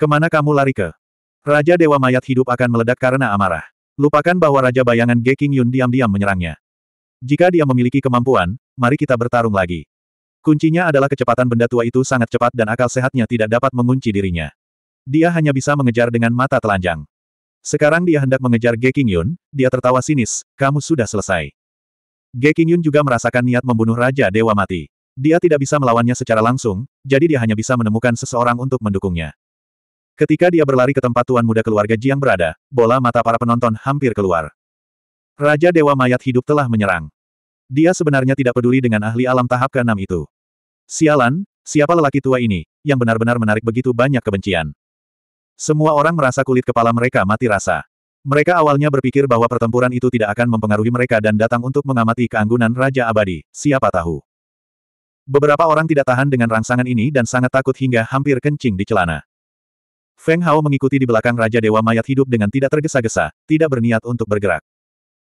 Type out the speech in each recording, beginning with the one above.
Kemana kamu lari ke? Raja Dewa Mayat hidup akan meledak karena amarah. Lupakan bahwa Raja Bayangan Ge Yun diam-diam menyerangnya. Jika dia memiliki kemampuan, mari kita bertarung lagi. Kuncinya adalah kecepatan benda tua itu sangat cepat dan akal sehatnya tidak dapat mengunci dirinya. Dia hanya bisa mengejar dengan mata telanjang. Sekarang dia hendak mengejar Ge Yun, dia tertawa sinis, kamu sudah selesai. Ge Yun juga merasakan niat membunuh Raja Dewa Mati. Dia tidak bisa melawannya secara langsung, jadi dia hanya bisa menemukan seseorang untuk mendukungnya. Ketika dia berlari ke tempat tuan muda keluarga Jiang berada, bola mata para penonton hampir keluar. Raja Dewa Mayat Hidup telah menyerang. Dia sebenarnya tidak peduli dengan ahli alam tahap ke-6 itu. Sialan, siapa lelaki tua ini, yang benar-benar menarik begitu banyak kebencian. Semua orang merasa kulit kepala mereka mati rasa. Mereka awalnya berpikir bahwa pertempuran itu tidak akan mempengaruhi mereka dan datang untuk mengamati keanggunan Raja Abadi, siapa tahu. Beberapa orang tidak tahan dengan rangsangan ini dan sangat takut hingga hampir kencing di celana. Feng Hao mengikuti di belakang Raja Dewa Mayat hidup dengan tidak tergesa-gesa, tidak berniat untuk bergerak.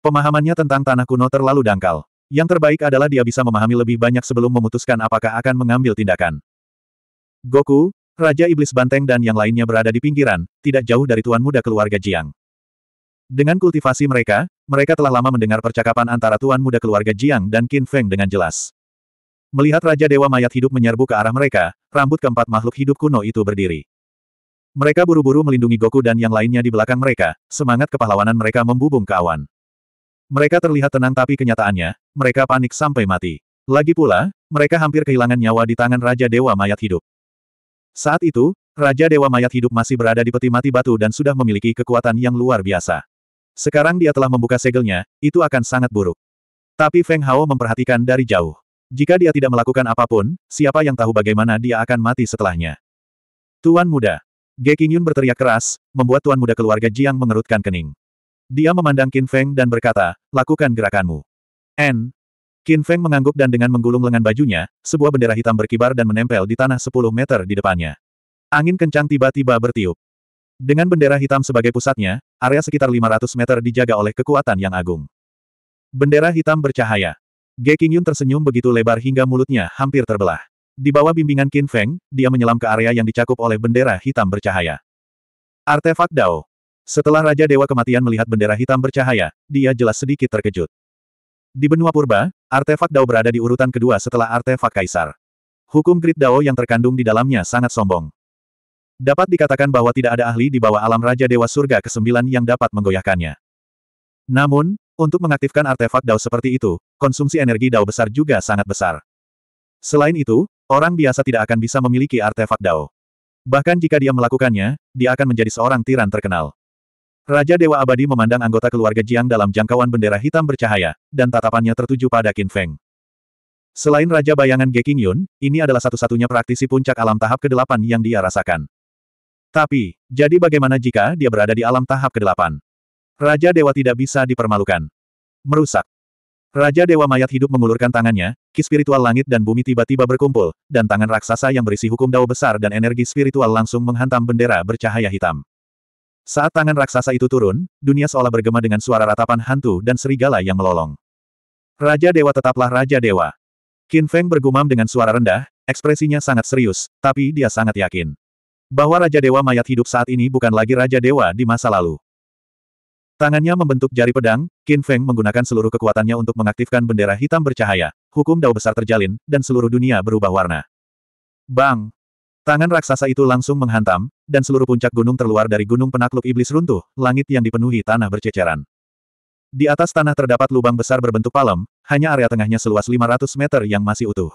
Pemahamannya tentang tanah kuno terlalu dangkal. Yang terbaik adalah dia bisa memahami lebih banyak sebelum memutuskan apakah akan mengambil tindakan. Goku, Raja Iblis Banteng dan yang lainnya berada di pinggiran, tidak jauh dari tuan muda keluarga Jiang. Dengan kultivasi mereka, mereka telah lama mendengar percakapan antara tuan muda keluarga Jiang dan Qin Feng dengan jelas. Melihat Raja Dewa Mayat Hidup menyerbu ke arah mereka, rambut keempat makhluk hidup kuno itu berdiri. Mereka buru-buru melindungi Goku dan yang lainnya di belakang mereka, semangat kepahlawanan mereka membubung ke awan. Mereka terlihat tenang tapi kenyataannya, mereka panik sampai mati. Lagi pula, mereka hampir kehilangan nyawa di tangan Raja Dewa Mayat Hidup. Saat itu, Raja Dewa Mayat Hidup masih berada di peti mati batu dan sudah memiliki kekuatan yang luar biasa. Sekarang dia telah membuka segelnya, itu akan sangat buruk. Tapi Feng Hao memperhatikan dari jauh. Jika dia tidak melakukan apapun, siapa yang tahu bagaimana dia akan mati setelahnya. Tuan muda, Ge Qingyun berteriak keras, membuat tuan muda keluarga Jiang mengerutkan kening. Dia memandang Qin Feng dan berkata, lakukan gerakanmu. N. Qin Feng mengangguk dan dengan menggulung lengan bajunya, sebuah bendera hitam berkibar dan menempel di tanah 10 meter di depannya. Angin kencang tiba-tiba bertiup. Dengan bendera hitam sebagai pusatnya, area sekitar 500 meter dijaga oleh kekuatan yang agung. Bendera hitam bercahaya. Ge Qingyun tersenyum begitu lebar hingga mulutnya hampir terbelah. Di bawah bimbingan Qin Feng, dia menyelam ke area yang dicakup oleh bendera hitam bercahaya. Artefak Dao. Setelah Raja Dewa Kematian melihat bendera hitam bercahaya, dia jelas sedikit terkejut. Di benua purba, artefak Dao berada di urutan kedua setelah artefak Kaisar. Hukum Grid Dao yang terkandung di dalamnya sangat sombong. Dapat dikatakan bahwa tidak ada ahli di bawah alam Raja Dewa Surga ke-9 yang dapat menggoyahkannya. Namun, untuk mengaktifkan artefak Dao seperti itu, konsumsi energi Dao besar juga sangat besar. Selain itu, Orang biasa tidak akan bisa memiliki artefak Dao. Bahkan jika dia melakukannya, dia akan menjadi seorang tiran terkenal. Raja Dewa Abadi memandang anggota keluarga Jiang dalam jangkauan bendera hitam bercahaya, dan tatapannya tertuju pada Qin Feng. Selain Raja Bayangan Ge Yun, ini adalah satu-satunya praktisi puncak alam tahap ke-8 yang dia rasakan. Tapi, jadi bagaimana jika dia berada di alam tahap ke-8? Raja Dewa tidak bisa dipermalukan. Merusak. Raja Dewa Mayat hidup mengulurkan tangannya, ki spiritual langit dan bumi tiba-tiba berkumpul, dan tangan raksasa yang berisi hukum dao besar dan energi spiritual langsung menghantam bendera bercahaya hitam. Saat tangan raksasa itu turun, dunia seolah bergema dengan suara ratapan hantu dan serigala yang melolong. Raja Dewa tetaplah Raja Dewa. Qin Feng bergumam dengan suara rendah, ekspresinya sangat serius, tapi dia sangat yakin. Bahwa Raja Dewa Mayat hidup saat ini bukan lagi Raja Dewa di masa lalu. Tangannya membentuk jari pedang, Qin Feng menggunakan seluruh kekuatannya untuk mengaktifkan bendera hitam bercahaya, hukum dao besar terjalin, dan seluruh dunia berubah warna. Bang! Tangan raksasa itu langsung menghantam, dan seluruh puncak gunung terluar dari gunung penakluk iblis runtuh, langit yang dipenuhi tanah berceceran. Di atas tanah terdapat lubang besar berbentuk palem, hanya area tengahnya seluas 500 meter yang masih utuh.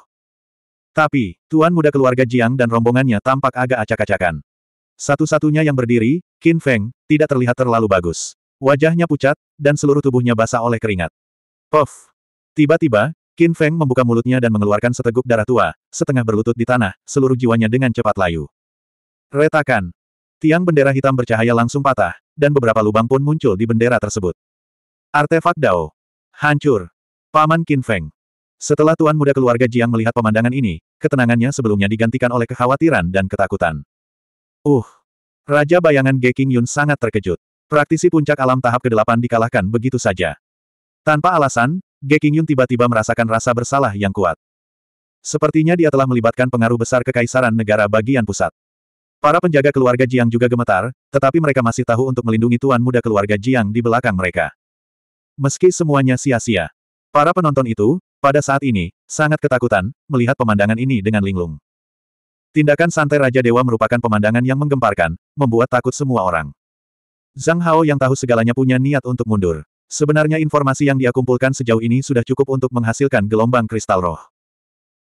Tapi, tuan muda keluarga Jiang dan rombongannya tampak agak acak-acakan. Satu-satunya yang berdiri, Qin Feng, tidak terlihat terlalu bagus. Wajahnya pucat, dan seluruh tubuhnya basah oleh keringat. Puff! Tiba-tiba, Qin Feng membuka mulutnya dan mengeluarkan seteguk darah tua, setengah berlutut di tanah, seluruh jiwanya dengan cepat layu. Retakan! Tiang bendera hitam bercahaya langsung patah, dan beberapa lubang pun muncul di bendera tersebut. Artefak Dao! Hancur! Paman Qin Feng! Setelah tuan muda keluarga Jiang melihat pemandangan ini, ketenangannya sebelumnya digantikan oleh kekhawatiran dan ketakutan. Uh! Raja bayangan Ge King Yun sangat terkejut. Praktisi puncak alam tahap ke-8 dikalahkan begitu saja. Tanpa alasan, Ge Qingyun tiba-tiba merasakan rasa bersalah yang kuat. Sepertinya dia telah melibatkan pengaruh besar kekaisaran negara bagian pusat. Para penjaga keluarga Jiang juga gemetar, tetapi mereka masih tahu untuk melindungi tuan muda keluarga Jiang di belakang mereka. Meski semuanya sia-sia, para penonton itu, pada saat ini, sangat ketakutan, melihat pemandangan ini dengan linglung. Tindakan santai Raja Dewa merupakan pemandangan yang menggemparkan, membuat takut semua orang. Zhang Hao yang tahu segalanya punya niat untuk mundur. Sebenarnya informasi yang dia kumpulkan sejauh ini sudah cukup untuk menghasilkan gelombang kristal roh.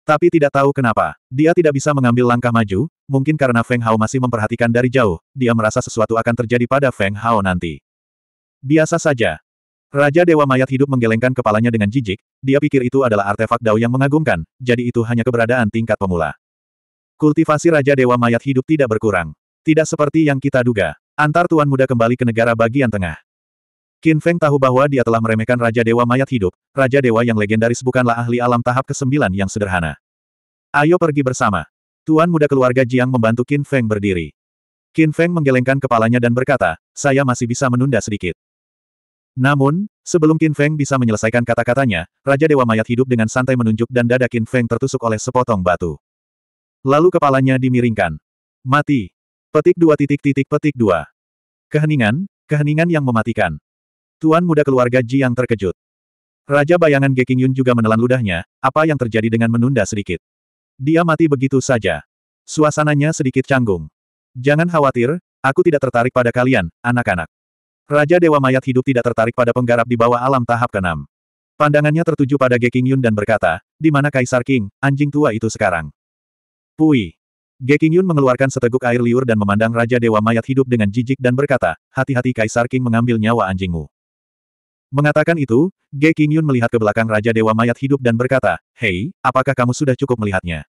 Tapi tidak tahu kenapa, dia tidak bisa mengambil langkah maju, mungkin karena Feng Hao masih memperhatikan dari jauh, dia merasa sesuatu akan terjadi pada Feng Hao nanti. Biasa saja. Raja Dewa Mayat hidup menggelengkan kepalanya dengan jijik, dia pikir itu adalah artefak Dao yang mengagumkan, jadi itu hanya keberadaan tingkat pemula. Kultivasi Raja Dewa Mayat hidup tidak berkurang. Tidak seperti yang kita duga. Antar tuan muda kembali ke negara bagian tengah. Qin Feng tahu bahwa dia telah meremehkan Raja Dewa Mayat Hidup, Raja Dewa yang legendaris bukanlah ahli alam tahap ke-9 yang sederhana. Ayo pergi bersama. Tuan muda keluarga Jiang membantu Qin Feng berdiri. Qin Feng menggelengkan kepalanya dan berkata, saya masih bisa menunda sedikit. Namun, sebelum Qin Feng bisa menyelesaikan kata-katanya, Raja Dewa Mayat hidup dengan santai menunjuk dan dada Qin Feng tertusuk oleh sepotong batu. Lalu kepalanya dimiringkan. Mati. Petik dua titik titik petik dua. Keheningan, keheningan yang mematikan. Tuan muda keluarga Ji yang terkejut. Raja bayangan Geking Yun juga menelan ludahnya, apa yang terjadi dengan menunda sedikit. Dia mati begitu saja. Suasananya sedikit canggung. Jangan khawatir, aku tidak tertarik pada kalian, anak-anak. Raja Dewa Mayat Hidup tidak tertarik pada penggarap di bawah alam tahap ke-6. Pandangannya tertuju pada Geking Yun dan berkata, di mana Kaisar King, anjing tua itu sekarang? Pui. Gekinyun mengeluarkan seteguk air liur dan memandang Raja Dewa Mayat hidup dengan jijik dan berkata, hati-hati Kaisar King mengambil nyawa anjingmu. Mengatakan itu, Gekinyun melihat ke belakang Raja Dewa Mayat hidup dan berkata, Hei, apakah kamu sudah cukup melihatnya?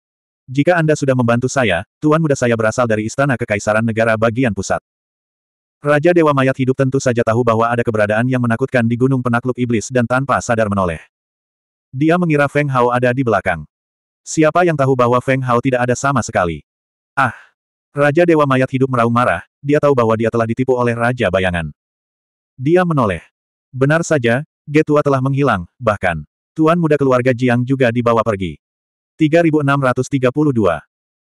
Jika Anda sudah membantu saya, Tuan muda saya berasal dari Istana Kekaisaran Negara bagian pusat. Raja Dewa Mayat Hidup tentu saja tahu bahwa ada keberadaan yang menakutkan di Gunung Penakluk Iblis dan tanpa sadar menoleh. Dia mengira Feng Hao ada di belakang. Siapa yang tahu bahwa Feng Hao tidak ada sama sekali? Ah! Raja Dewa Mayat Hidup meraung marah, dia tahu bahwa dia telah ditipu oleh Raja Bayangan. Dia menoleh. Benar saja, Getua telah menghilang, bahkan. Tuan muda keluarga Jiang juga dibawa pergi. 3632.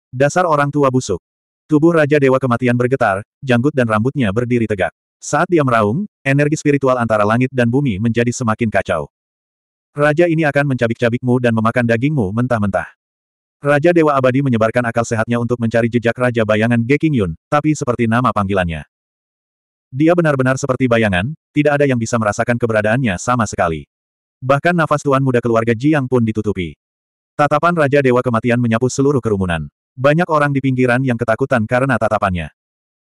Dasar orang tua busuk. Tubuh Raja Dewa Kematian bergetar, janggut dan rambutnya berdiri tegak. Saat dia meraung, energi spiritual antara langit dan bumi menjadi semakin kacau. Raja ini akan mencabik-cabikmu dan memakan dagingmu mentah-mentah. Raja Dewa Abadi menyebarkan akal sehatnya untuk mencari jejak Raja Bayangan Geking Yun, tapi seperti nama panggilannya. Dia benar-benar seperti bayangan, tidak ada yang bisa merasakan keberadaannya sama sekali. Bahkan nafas tuan muda keluarga Jiang pun ditutupi. Tatapan Raja Dewa Kematian menyapu seluruh kerumunan. Banyak orang di pinggiran yang ketakutan karena tatapannya.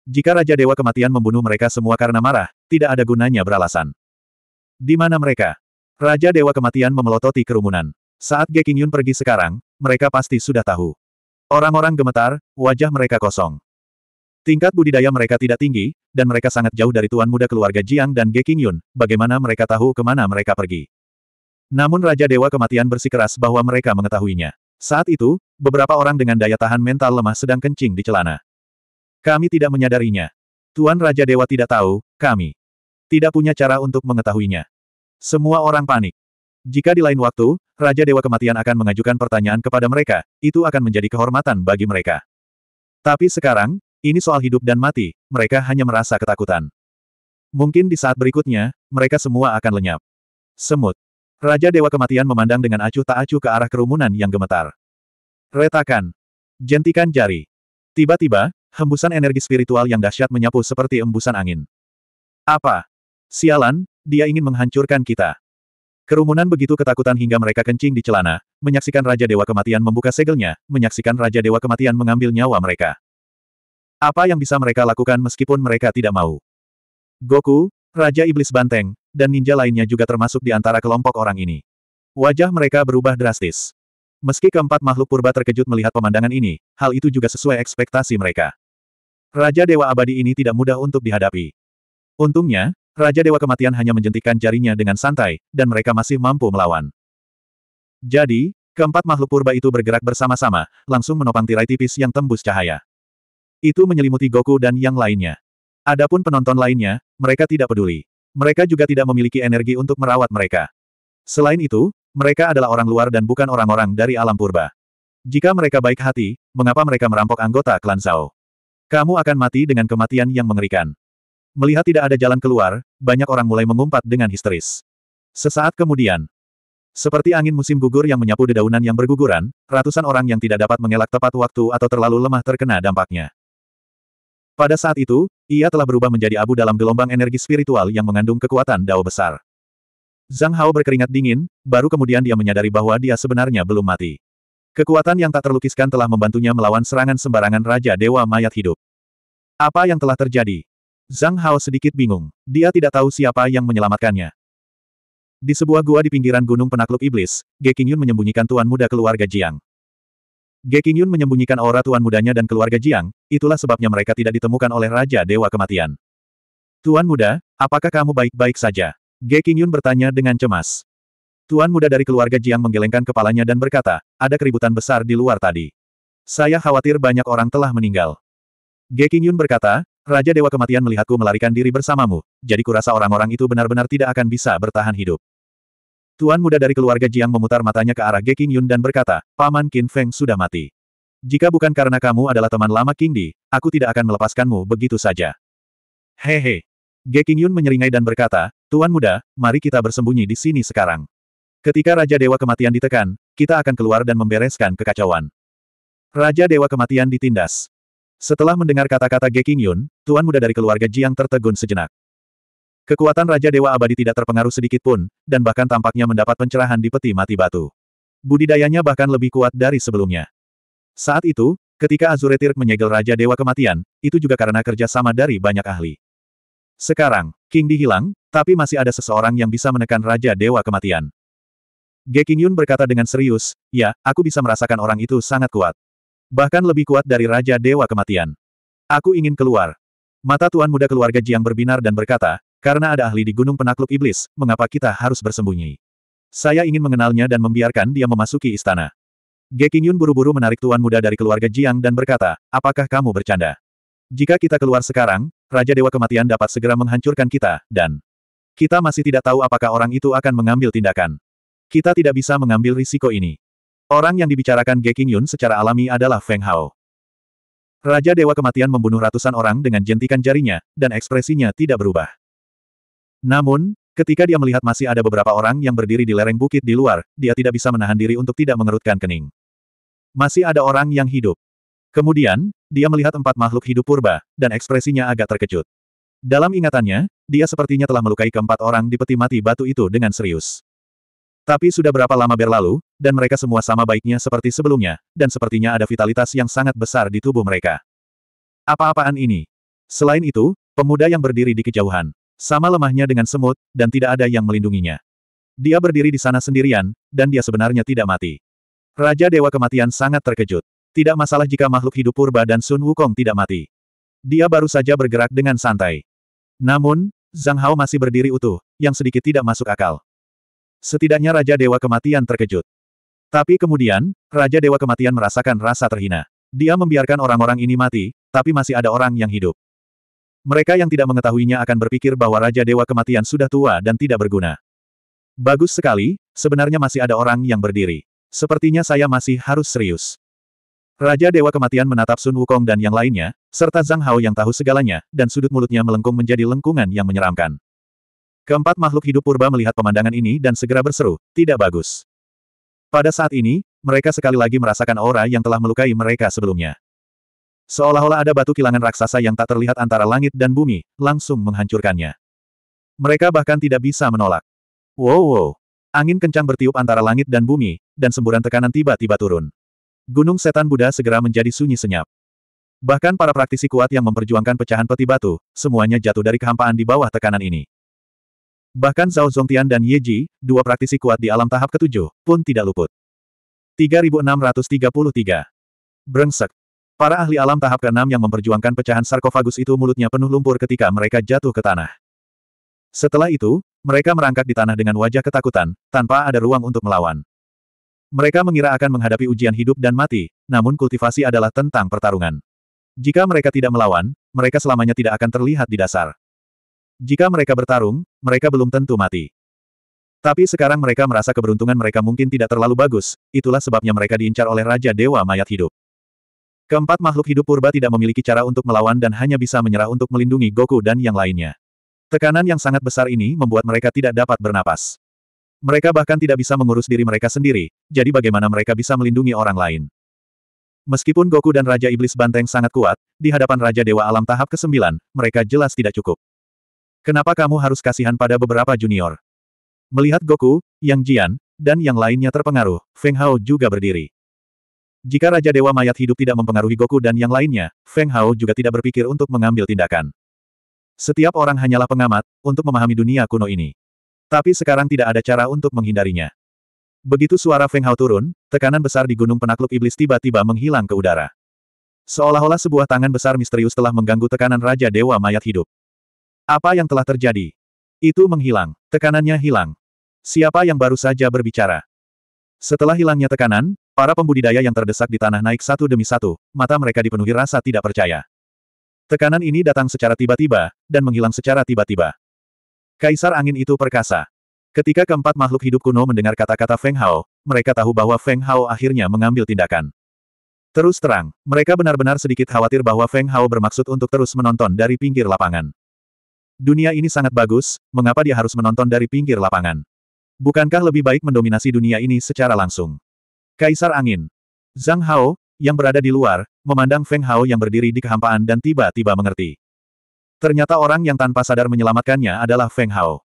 Jika Raja Dewa Kematian membunuh mereka semua karena marah, tidak ada gunanya beralasan. Di mana mereka? Raja Dewa Kematian memelototi kerumunan. Saat Geking Yun pergi sekarang, mereka pasti sudah tahu. Orang-orang gemetar, wajah mereka kosong. Tingkat budidaya mereka tidak tinggi, dan mereka sangat jauh dari tuan muda keluarga Jiang dan Ge Qingyun, bagaimana mereka tahu kemana mereka pergi. Namun Raja Dewa Kematian bersikeras bahwa mereka mengetahuinya. Saat itu, beberapa orang dengan daya tahan mental lemah sedang kencing di celana. Kami tidak menyadarinya. Tuan Raja Dewa tidak tahu, kami. Tidak punya cara untuk mengetahuinya. Semua orang panik. Jika di lain waktu, Raja Dewa Kematian akan mengajukan pertanyaan kepada mereka, itu akan menjadi kehormatan bagi mereka. Tapi sekarang, ini soal hidup dan mati, mereka hanya merasa ketakutan. Mungkin di saat berikutnya, mereka semua akan lenyap. Semut. Raja Dewa Kematian memandang dengan acuh tak acuh ke arah kerumunan yang gemetar. Retakan. Jentikan jari. Tiba-tiba, hembusan energi spiritual yang dahsyat menyapu seperti embusan angin. Apa? Sialan, dia ingin menghancurkan kita. Kerumunan begitu ketakutan hingga mereka kencing di celana, menyaksikan Raja Dewa Kematian membuka segelnya, menyaksikan Raja Dewa Kematian mengambil nyawa mereka. Apa yang bisa mereka lakukan meskipun mereka tidak mau? Goku, Raja Iblis Banteng, dan ninja lainnya juga termasuk di antara kelompok orang ini. Wajah mereka berubah drastis. Meski keempat makhluk purba terkejut melihat pemandangan ini, hal itu juga sesuai ekspektasi mereka. Raja Dewa Abadi ini tidak mudah untuk dihadapi. Untungnya, Raja Dewa Kematian hanya menjentikan jarinya dengan santai, dan mereka masih mampu melawan. Jadi, keempat makhluk purba itu bergerak bersama-sama, langsung menopang tirai tipis yang tembus cahaya. Itu menyelimuti Goku dan yang lainnya. Adapun penonton lainnya, mereka tidak peduli. Mereka juga tidak memiliki energi untuk merawat mereka. Selain itu, mereka adalah orang luar dan bukan orang-orang dari alam purba. Jika mereka baik hati, mengapa mereka merampok anggota klan Zhao? Kamu akan mati dengan kematian yang mengerikan. Melihat tidak ada jalan keluar, banyak orang mulai mengumpat dengan histeris. Sesaat kemudian, seperti angin musim gugur yang menyapu dedaunan yang berguguran, ratusan orang yang tidak dapat mengelak tepat waktu atau terlalu lemah terkena dampaknya. Pada saat itu, ia telah berubah menjadi abu dalam gelombang energi spiritual yang mengandung kekuatan dao besar. Zhang Hao berkeringat dingin, baru kemudian dia menyadari bahwa dia sebenarnya belum mati. Kekuatan yang tak terlukiskan telah membantunya melawan serangan sembarangan Raja Dewa Mayat Hidup. Apa yang telah terjadi? Zhang Hao sedikit bingung. Dia tidak tahu siapa yang menyelamatkannya. Di sebuah gua di pinggiran Gunung Penakluk Iblis, Ge Qingyun menyembunyikan tuan muda keluarga Jiang. Ge Qingyun menyembunyikan aura tuan mudanya dan keluarga Jiang, itulah sebabnya mereka tidak ditemukan oleh Raja Dewa Kematian. Tuan muda, apakah kamu baik-baik saja? Ge Qingyun bertanya dengan cemas. Tuan muda dari keluarga Jiang menggelengkan kepalanya dan berkata, ada keributan besar di luar tadi. Saya khawatir banyak orang telah meninggal. Ge Qingyun berkata, Raja Dewa Kematian melihatku melarikan diri bersamamu, jadi kurasa orang-orang itu benar-benar tidak akan bisa bertahan hidup. Tuan muda dari keluarga Jiang memutar matanya ke arah Ge King Yun dan berkata, Paman Qin Feng sudah mati. Jika bukan karena kamu adalah teman lama King Di, aku tidak akan melepaskanmu begitu saja. Hehe. Ge King Yun menyeringai dan berkata, Tuan muda, mari kita bersembunyi di sini sekarang. Ketika Raja Dewa Kematian ditekan, kita akan keluar dan membereskan kekacauan. Raja Dewa Kematian ditindas. Setelah mendengar kata-kata Ge Yun, tuan muda dari keluarga Jiang tertegun sejenak. Kekuatan Raja Dewa Abadi tidak terpengaruh sedikit pun, dan bahkan tampaknya mendapat pencerahan di peti mati batu. Budidayanya bahkan lebih kuat dari sebelumnya. Saat itu, ketika Azure Tirk menyegel Raja Dewa Kematian, itu juga karena kerja sama dari banyak ahli. Sekarang, King dihilang, tapi masih ada seseorang yang bisa menekan Raja Dewa Kematian. Ge Yun berkata dengan serius, ya, aku bisa merasakan orang itu sangat kuat. Bahkan lebih kuat dari Raja Dewa Kematian. Aku ingin keluar. Mata Tuan Muda keluarga Jiang berbinar dan berkata, karena ada ahli di Gunung Penakluk Iblis, mengapa kita harus bersembunyi? Saya ingin mengenalnya dan membiarkan dia memasuki istana. Ge Qingyun buru-buru menarik Tuan Muda dari keluarga Jiang dan berkata, apakah kamu bercanda? Jika kita keluar sekarang, Raja Dewa Kematian dapat segera menghancurkan kita, dan kita masih tidak tahu apakah orang itu akan mengambil tindakan. Kita tidak bisa mengambil risiko ini. Orang yang dibicarakan Ge Qingyun secara alami adalah Feng Hao. Raja Dewa Kematian membunuh ratusan orang dengan jentikan jarinya, dan ekspresinya tidak berubah. Namun, ketika dia melihat masih ada beberapa orang yang berdiri di lereng bukit di luar, dia tidak bisa menahan diri untuk tidak mengerutkan kening. Masih ada orang yang hidup. Kemudian, dia melihat empat makhluk hidup purba, dan ekspresinya agak terkejut. Dalam ingatannya, dia sepertinya telah melukai keempat orang di peti mati batu itu dengan serius. Tapi sudah berapa lama berlalu, dan mereka semua sama baiknya seperti sebelumnya, dan sepertinya ada vitalitas yang sangat besar di tubuh mereka. Apa-apaan ini? Selain itu, pemuda yang berdiri di kejauhan, sama lemahnya dengan semut, dan tidak ada yang melindunginya. Dia berdiri di sana sendirian, dan dia sebenarnya tidak mati. Raja Dewa Kematian sangat terkejut. Tidak masalah jika makhluk hidup purba dan Sun Wukong tidak mati. Dia baru saja bergerak dengan santai. Namun, Zhang Hao masih berdiri utuh, yang sedikit tidak masuk akal. Setidaknya Raja Dewa Kematian terkejut. Tapi kemudian, Raja Dewa Kematian merasakan rasa terhina. Dia membiarkan orang-orang ini mati, tapi masih ada orang yang hidup. Mereka yang tidak mengetahuinya akan berpikir bahwa Raja Dewa Kematian sudah tua dan tidak berguna. Bagus sekali, sebenarnya masih ada orang yang berdiri. Sepertinya saya masih harus serius. Raja Dewa Kematian menatap Sun Wukong dan yang lainnya, serta Zhang Hao yang tahu segalanya, dan sudut mulutnya melengkung menjadi lengkungan yang menyeramkan. Keempat makhluk hidup purba melihat pemandangan ini dan segera berseru, tidak bagus. Pada saat ini, mereka sekali lagi merasakan aura yang telah melukai mereka sebelumnya. Seolah-olah ada batu kilangan raksasa yang tak terlihat antara langit dan bumi, langsung menghancurkannya. Mereka bahkan tidak bisa menolak. Wow wow. Angin kencang bertiup antara langit dan bumi, dan semburan tekanan tiba-tiba turun. Gunung setan Buddha segera menjadi sunyi senyap. Bahkan para praktisi kuat yang memperjuangkan pecahan peti batu, semuanya jatuh dari kehampaan di bawah tekanan ini. Bahkan Zhao Zongtian dan Ye Ji, dua praktisi kuat di alam tahap ketujuh, pun tidak luput. 3633 Brengsek. Para ahli alam tahap ke-6 yang memperjuangkan pecahan sarkofagus itu mulutnya penuh lumpur ketika mereka jatuh ke tanah. Setelah itu, mereka merangkak di tanah dengan wajah ketakutan, tanpa ada ruang untuk melawan. Mereka mengira akan menghadapi ujian hidup dan mati, namun kultivasi adalah tentang pertarungan. Jika mereka tidak melawan, mereka selamanya tidak akan terlihat di dasar. Jika mereka bertarung, mereka belum tentu mati. Tapi sekarang mereka merasa keberuntungan mereka mungkin tidak terlalu bagus, itulah sebabnya mereka diincar oleh Raja Dewa Mayat Hidup. Keempat makhluk hidup purba tidak memiliki cara untuk melawan dan hanya bisa menyerah untuk melindungi Goku dan yang lainnya. Tekanan yang sangat besar ini membuat mereka tidak dapat bernapas. Mereka bahkan tidak bisa mengurus diri mereka sendiri, jadi bagaimana mereka bisa melindungi orang lain. Meskipun Goku dan Raja Iblis Banteng sangat kuat, di hadapan Raja Dewa Alam tahap ke-9, mereka jelas tidak cukup. Kenapa kamu harus kasihan pada beberapa junior? Melihat Goku, Yang Jian, dan yang lainnya terpengaruh, Feng Hao juga berdiri. Jika Raja Dewa Mayat Hidup tidak mempengaruhi Goku dan yang lainnya, Feng Hao juga tidak berpikir untuk mengambil tindakan. Setiap orang hanyalah pengamat, untuk memahami dunia kuno ini. Tapi sekarang tidak ada cara untuk menghindarinya. Begitu suara Feng Hao turun, tekanan besar di gunung penakluk iblis tiba-tiba menghilang ke udara. Seolah-olah sebuah tangan besar misterius telah mengganggu tekanan Raja Dewa Mayat Hidup. Apa yang telah terjadi? Itu menghilang. Tekanannya hilang. Siapa yang baru saja berbicara? Setelah hilangnya tekanan, para pembudidaya yang terdesak di tanah naik satu demi satu, mata mereka dipenuhi rasa tidak percaya. Tekanan ini datang secara tiba-tiba, dan menghilang secara tiba-tiba. Kaisar angin itu perkasa. Ketika keempat makhluk hidup kuno mendengar kata-kata Feng Hao, mereka tahu bahwa Feng Hao akhirnya mengambil tindakan. Terus terang, mereka benar-benar sedikit khawatir bahwa Feng Hao bermaksud untuk terus menonton dari pinggir lapangan. Dunia ini sangat bagus, mengapa dia harus menonton dari pinggir lapangan? Bukankah lebih baik mendominasi dunia ini secara langsung? Kaisar Angin. Zhang Hao, yang berada di luar, memandang Feng Hao yang berdiri di kehampaan dan tiba-tiba mengerti. Ternyata orang yang tanpa sadar menyelamatkannya adalah Feng Hao.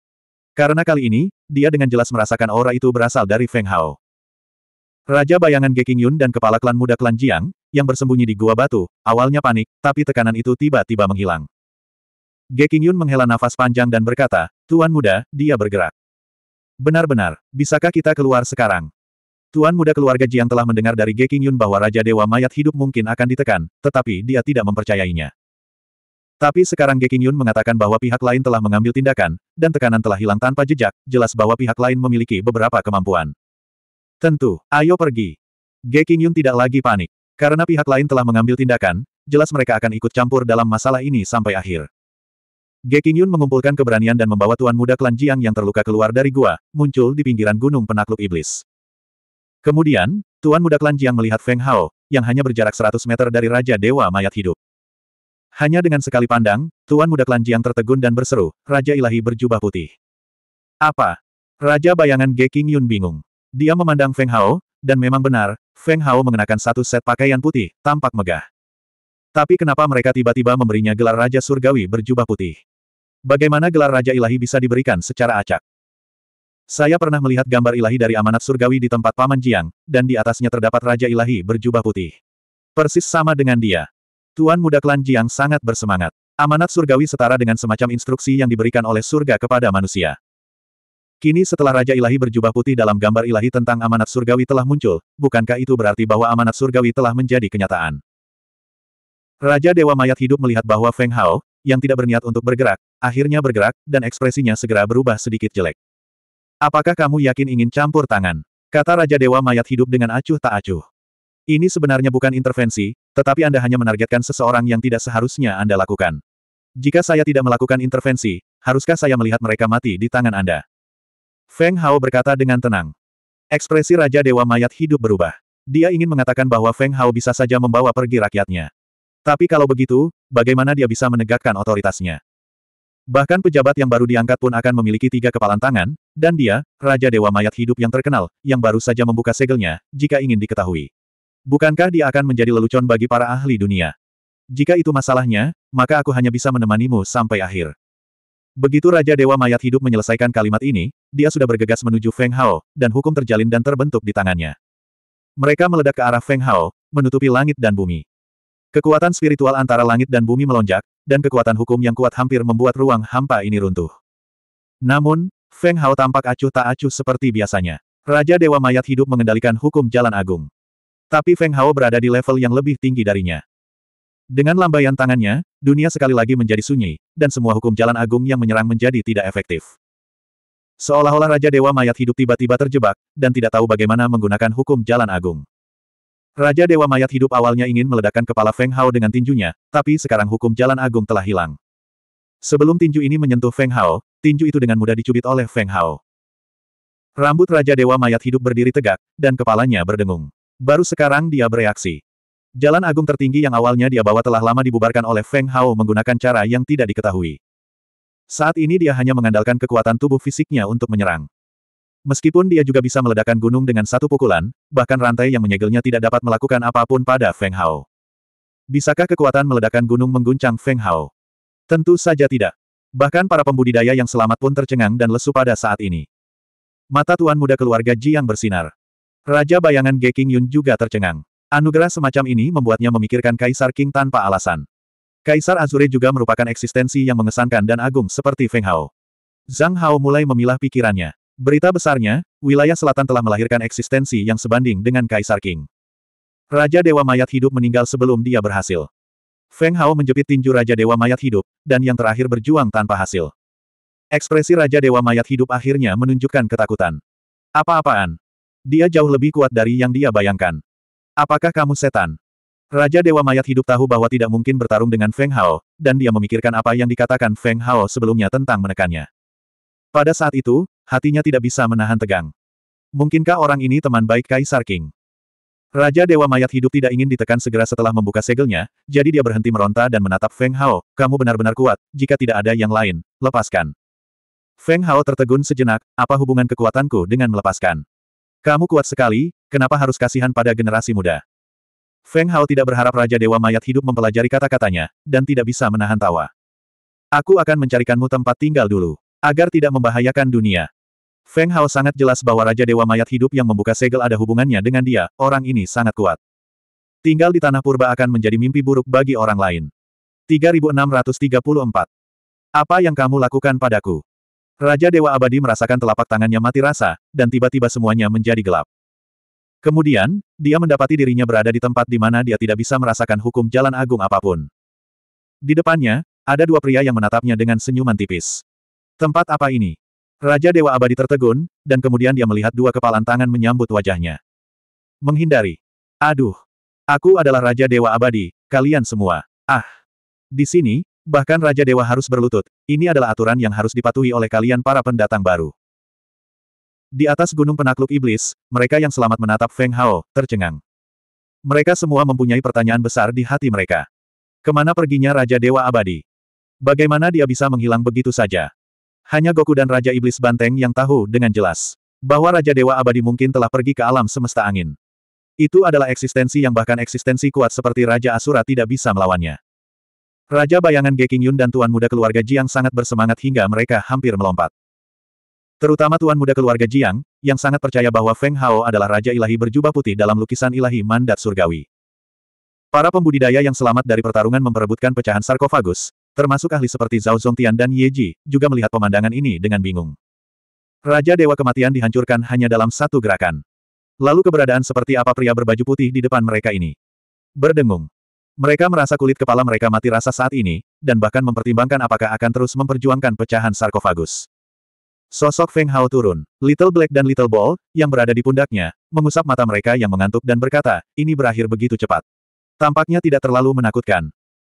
Karena kali ini, dia dengan jelas merasakan aura itu berasal dari Feng Hao. Raja bayangan Geking Yun dan kepala klan muda klan Jiang, yang bersembunyi di gua batu, awalnya panik, tapi tekanan itu tiba-tiba menghilang. Gekingyun menghela nafas panjang dan berkata, Tuan muda, dia bergerak. Benar-benar, bisakah kita keluar sekarang? Tuan muda keluarga Jiang telah mendengar dari Gekingyun bahwa Raja Dewa Mayat hidup mungkin akan ditekan, tetapi dia tidak mempercayainya. Tapi sekarang Gekingyun mengatakan bahwa pihak lain telah mengambil tindakan, dan tekanan telah hilang tanpa jejak, jelas bahwa pihak lain memiliki beberapa kemampuan. Tentu, ayo pergi. Gekingyun tidak lagi panik. Karena pihak lain telah mengambil tindakan, jelas mereka akan ikut campur dalam masalah ini sampai akhir. Ge Yun mengumpulkan keberanian dan membawa tuan muda klan Jiang yang terluka keluar dari gua, muncul di pinggiran gunung penakluk iblis. Kemudian, tuan muda klan Jiang melihat Feng Hao, yang hanya berjarak 100 meter dari Raja Dewa Mayat Hidup. Hanya dengan sekali pandang, tuan muda klan Jiang tertegun dan berseru, Raja Ilahi berjubah putih. Apa? Raja bayangan Ge Yun bingung. Dia memandang Feng Hao, dan memang benar, Feng Hao mengenakan satu set pakaian putih, tampak megah. Tapi kenapa mereka tiba-tiba memberinya gelar Raja Surgawi berjubah putih? Bagaimana gelar Raja Ilahi bisa diberikan secara acak? Saya pernah melihat gambar ilahi dari amanat surgawi di tempat Paman Jiang, dan di atasnya terdapat Raja Ilahi berjubah putih. Persis sama dengan dia. Tuan muda klan Jiang sangat bersemangat. Amanat surgawi setara dengan semacam instruksi yang diberikan oleh surga kepada manusia. Kini setelah Raja Ilahi berjubah putih dalam gambar ilahi tentang amanat surgawi telah muncul, bukankah itu berarti bahwa amanat surgawi telah menjadi kenyataan? Raja Dewa Mayat Hidup melihat bahwa Feng Hao, yang tidak berniat untuk bergerak, akhirnya bergerak, dan ekspresinya segera berubah sedikit jelek. Apakah kamu yakin ingin campur tangan? Kata Raja Dewa Mayat hidup dengan acuh tak acuh. Ini sebenarnya bukan intervensi, tetapi Anda hanya menargetkan seseorang yang tidak seharusnya Anda lakukan. Jika saya tidak melakukan intervensi, haruskah saya melihat mereka mati di tangan Anda? Feng Hao berkata dengan tenang. Ekspresi Raja Dewa Mayat hidup berubah. Dia ingin mengatakan bahwa Feng Hao bisa saja membawa pergi rakyatnya. Tapi kalau begitu, bagaimana dia bisa menegakkan otoritasnya? Bahkan pejabat yang baru diangkat pun akan memiliki tiga kepalan tangan, dan dia, Raja Dewa Mayat Hidup yang terkenal, yang baru saja membuka segelnya, jika ingin diketahui. Bukankah dia akan menjadi lelucon bagi para ahli dunia? Jika itu masalahnya, maka aku hanya bisa menemanimu sampai akhir. Begitu Raja Dewa Mayat Hidup menyelesaikan kalimat ini, dia sudah bergegas menuju Feng Hao, dan hukum terjalin dan terbentuk di tangannya. Mereka meledak ke arah Feng Hao, menutupi langit dan bumi. Kekuatan spiritual antara langit dan bumi melonjak, dan kekuatan hukum yang kuat hampir membuat ruang hampa ini runtuh. Namun, Feng Hao tampak acuh tak acuh seperti biasanya. Raja Dewa Mayat hidup mengendalikan hukum jalan agung. Tapi Feng Hao berada di level yang lebih tinggi darinya. Dengan lambaian tangannya, dunia sekali lagi menjadi sunyi, dan semua hukum jalan agung yang menyerang menjadi tidak efektif. Seolah-olah Raja Dewa Mayat hidup tiba-tiba terjebak, dan tidak tahu bagaimana menggunakan hukum jalan agung. Raja Dewa Mayat Hidup awalnya ingin meledakkan kepala Feng Hao dengan tinjunya, tapi sekarang hukum jalan agung telah hilang. Sebelum tinju ini menyentuh Feng Hao, tinju itu dengan mudah dicubit oleh Feng Hao. Rambut Raja Dewa Mayat Hidup berdiri tegak, dan kepalanya berdengung. Baru sekarang dia bereaksi. Jalan agung tertinggi yang awalnya dia bawa telah lama dibubarkan oleh Feng Hao menggunakan cara yang tidak diketahui. Saat ini dia hanya mengandalkan kekuatan tubuh fisiknya untuk menyerang. Meskipun dia juga bisa meledakkan gunung dengan satu pukulan, bahkan rantai yang menyegelnya tidak dapat melakukan apapun pada Feng Hao. Bisakah kekuatan meledakkan gunung mengguncang Feng Hao? Tentu saja tidak. Bahkan para pembudidaya yang selamat pun tercengang dan lesu pada saat ini. Mata tuan muda keluarga Ji yang bersinar. Raja bayangan Ge King Yun juga tercengang. Anugerah semacam ini membuatnya memikirkan Kaisar King tanpa alasan. Kaisar Azure juga merupakan eksistensi yang mengesankan dan agung seperti Feng Hao. Zhang Hao mulai memilah pikirannya. Berita besarnya, wilayah selatan telah melahirkan eksistensi yang sebanding dengan Kaisar King. Raja Dewa Mayat Hidup meninggal sebelum dia berhasil. Feng Hao menjepit tinju Raja Dewa Mayat Hidup, dan yang terakhir berjuang tanpa hasil. Ekspresi Raja Dewa Mayat Hidup akhirnya menunjukkan ketakutan. Apa-apaan? Dia jauh lebih kuat dari yang dia bayangkan. Apakah kamu setan? Raja Dewa Mayat Hidup tahu bahwa tidak mungkin bertarung dengan Feng Hao, dan dia memikirkan apa yang dikatakan Feng Hao sebelumnya tentang menekannya. Pada saat itu, hatinya tidak bisa menahan tegang. Mungkinkah orang ini teman baik Kaisar King? Raja Dewa Mayat Hidup tidak ingin ditekan segera setelah membuka segelnya, jadi dia berhenti meronta dan menatap Feng Hao, kamu benar-benar kuat, jika tidak ada yang lain, lepaskan. Feng Hao tertegun sejenak, apa hubungan kekuatanku dengan melepaskan? Kamu kuat sekali, kenapa harus kasihan pada generasi muda? Feng Hao tidak berharap Raja Dewa Mayat Hidup mempelajari kata-katanya, dan tidak bisa menahan tawa. Aku akan mencarikanmu tempat tinggal dulu. Agar tidak membahayakan dunia. Feng Hao sangat jelas bahwa Raja Dewa Mayat Hidup yang membuka segel ada hubungannya dengan dia, orang ini sangat kuat. Tinggal di tanah purba akan menjadi mimpi buruk bagi orang lain. 3634. Apa yang kamu lakukan padaku? Raja Dewa Abadi merasakan telapak tangannya mati rasa, dan tiba-tiba semuanya menjadi gelap. Kemudian, dia mendapati dirinya berada di tempat di mana dia tidak bisa merasakan hukum jalan agung apapun. Di depannya, ada dua pria yang menatapnya dengan senyuman tipis. Tempat apa ini? Raja Dewa Abadi tertegun, dan kemudian dia melihat dua kepalan tangan menyambut wajahnya. Menghindari. Aduh. Aku adalah Raja Dewa Abadi, kalian semua. Ah. Di sini, bahkan Raja Dewa harus berlutut. Ini adalah aturan yang harus dipatuhi oleh kalian para pendatang baru. Di atas gunung penakluk iblis, mereka yang selamat menatap Feng Hao, tercengang. Mereka semua mempunyai pertanyaan besar di hati mereka. Kemana perginya Raja Dewa Abadi? Bagaimana dia bisa menghilang begitu saja? Hanya Goku dan Raja Iblis Banteng yang tahu dengan jelas bahwa Raja Dewa Abadi mungkin telah pergi ke alam semesta angin. Itu adalah eksistensi yang bahkan eksistensi kuat seperti Raja Asura tidak bisa melawannya. Raja bayangan Geking Yun dan Tuan Muda keluarga Jiang sangat bersemangat hingga mereka hampir melompat. Terutama Tuan Muda keluarga Jiang, yang sangat percaya bahwa Feng Hao adalah Raja Ilahi berjubah putih dalam lukisan ilahi mandat surgawi. Para pembudidaya yang selamat dari pertarungan memperebutkan pecahan sarkofagus, termasuk ahli seperti Zhao Zhongtian dan Ye Ji, juga melihat pemandangan ini dengan bingung. Raja Dewa Kematian dihancurkan hanya dalam satu gerakan. Lalu keberadaan seperti apa pria berbaju putih di depan mereka ini? Berdengung. Mereka merasa kulit kepala mereka mati rasa saat ini, dan bahkan mempertimbangkan apakah akan terus memperjuangkan pecahan sarkofagus. Sosok Feng Hao turun, Little Black dan Little Ball, yang berada di pundaknya, mengusap mata mereka yang mengantuk dan berkata, ini berakhir begitu cepat. Tampaknya tidak terlalu menakutkan.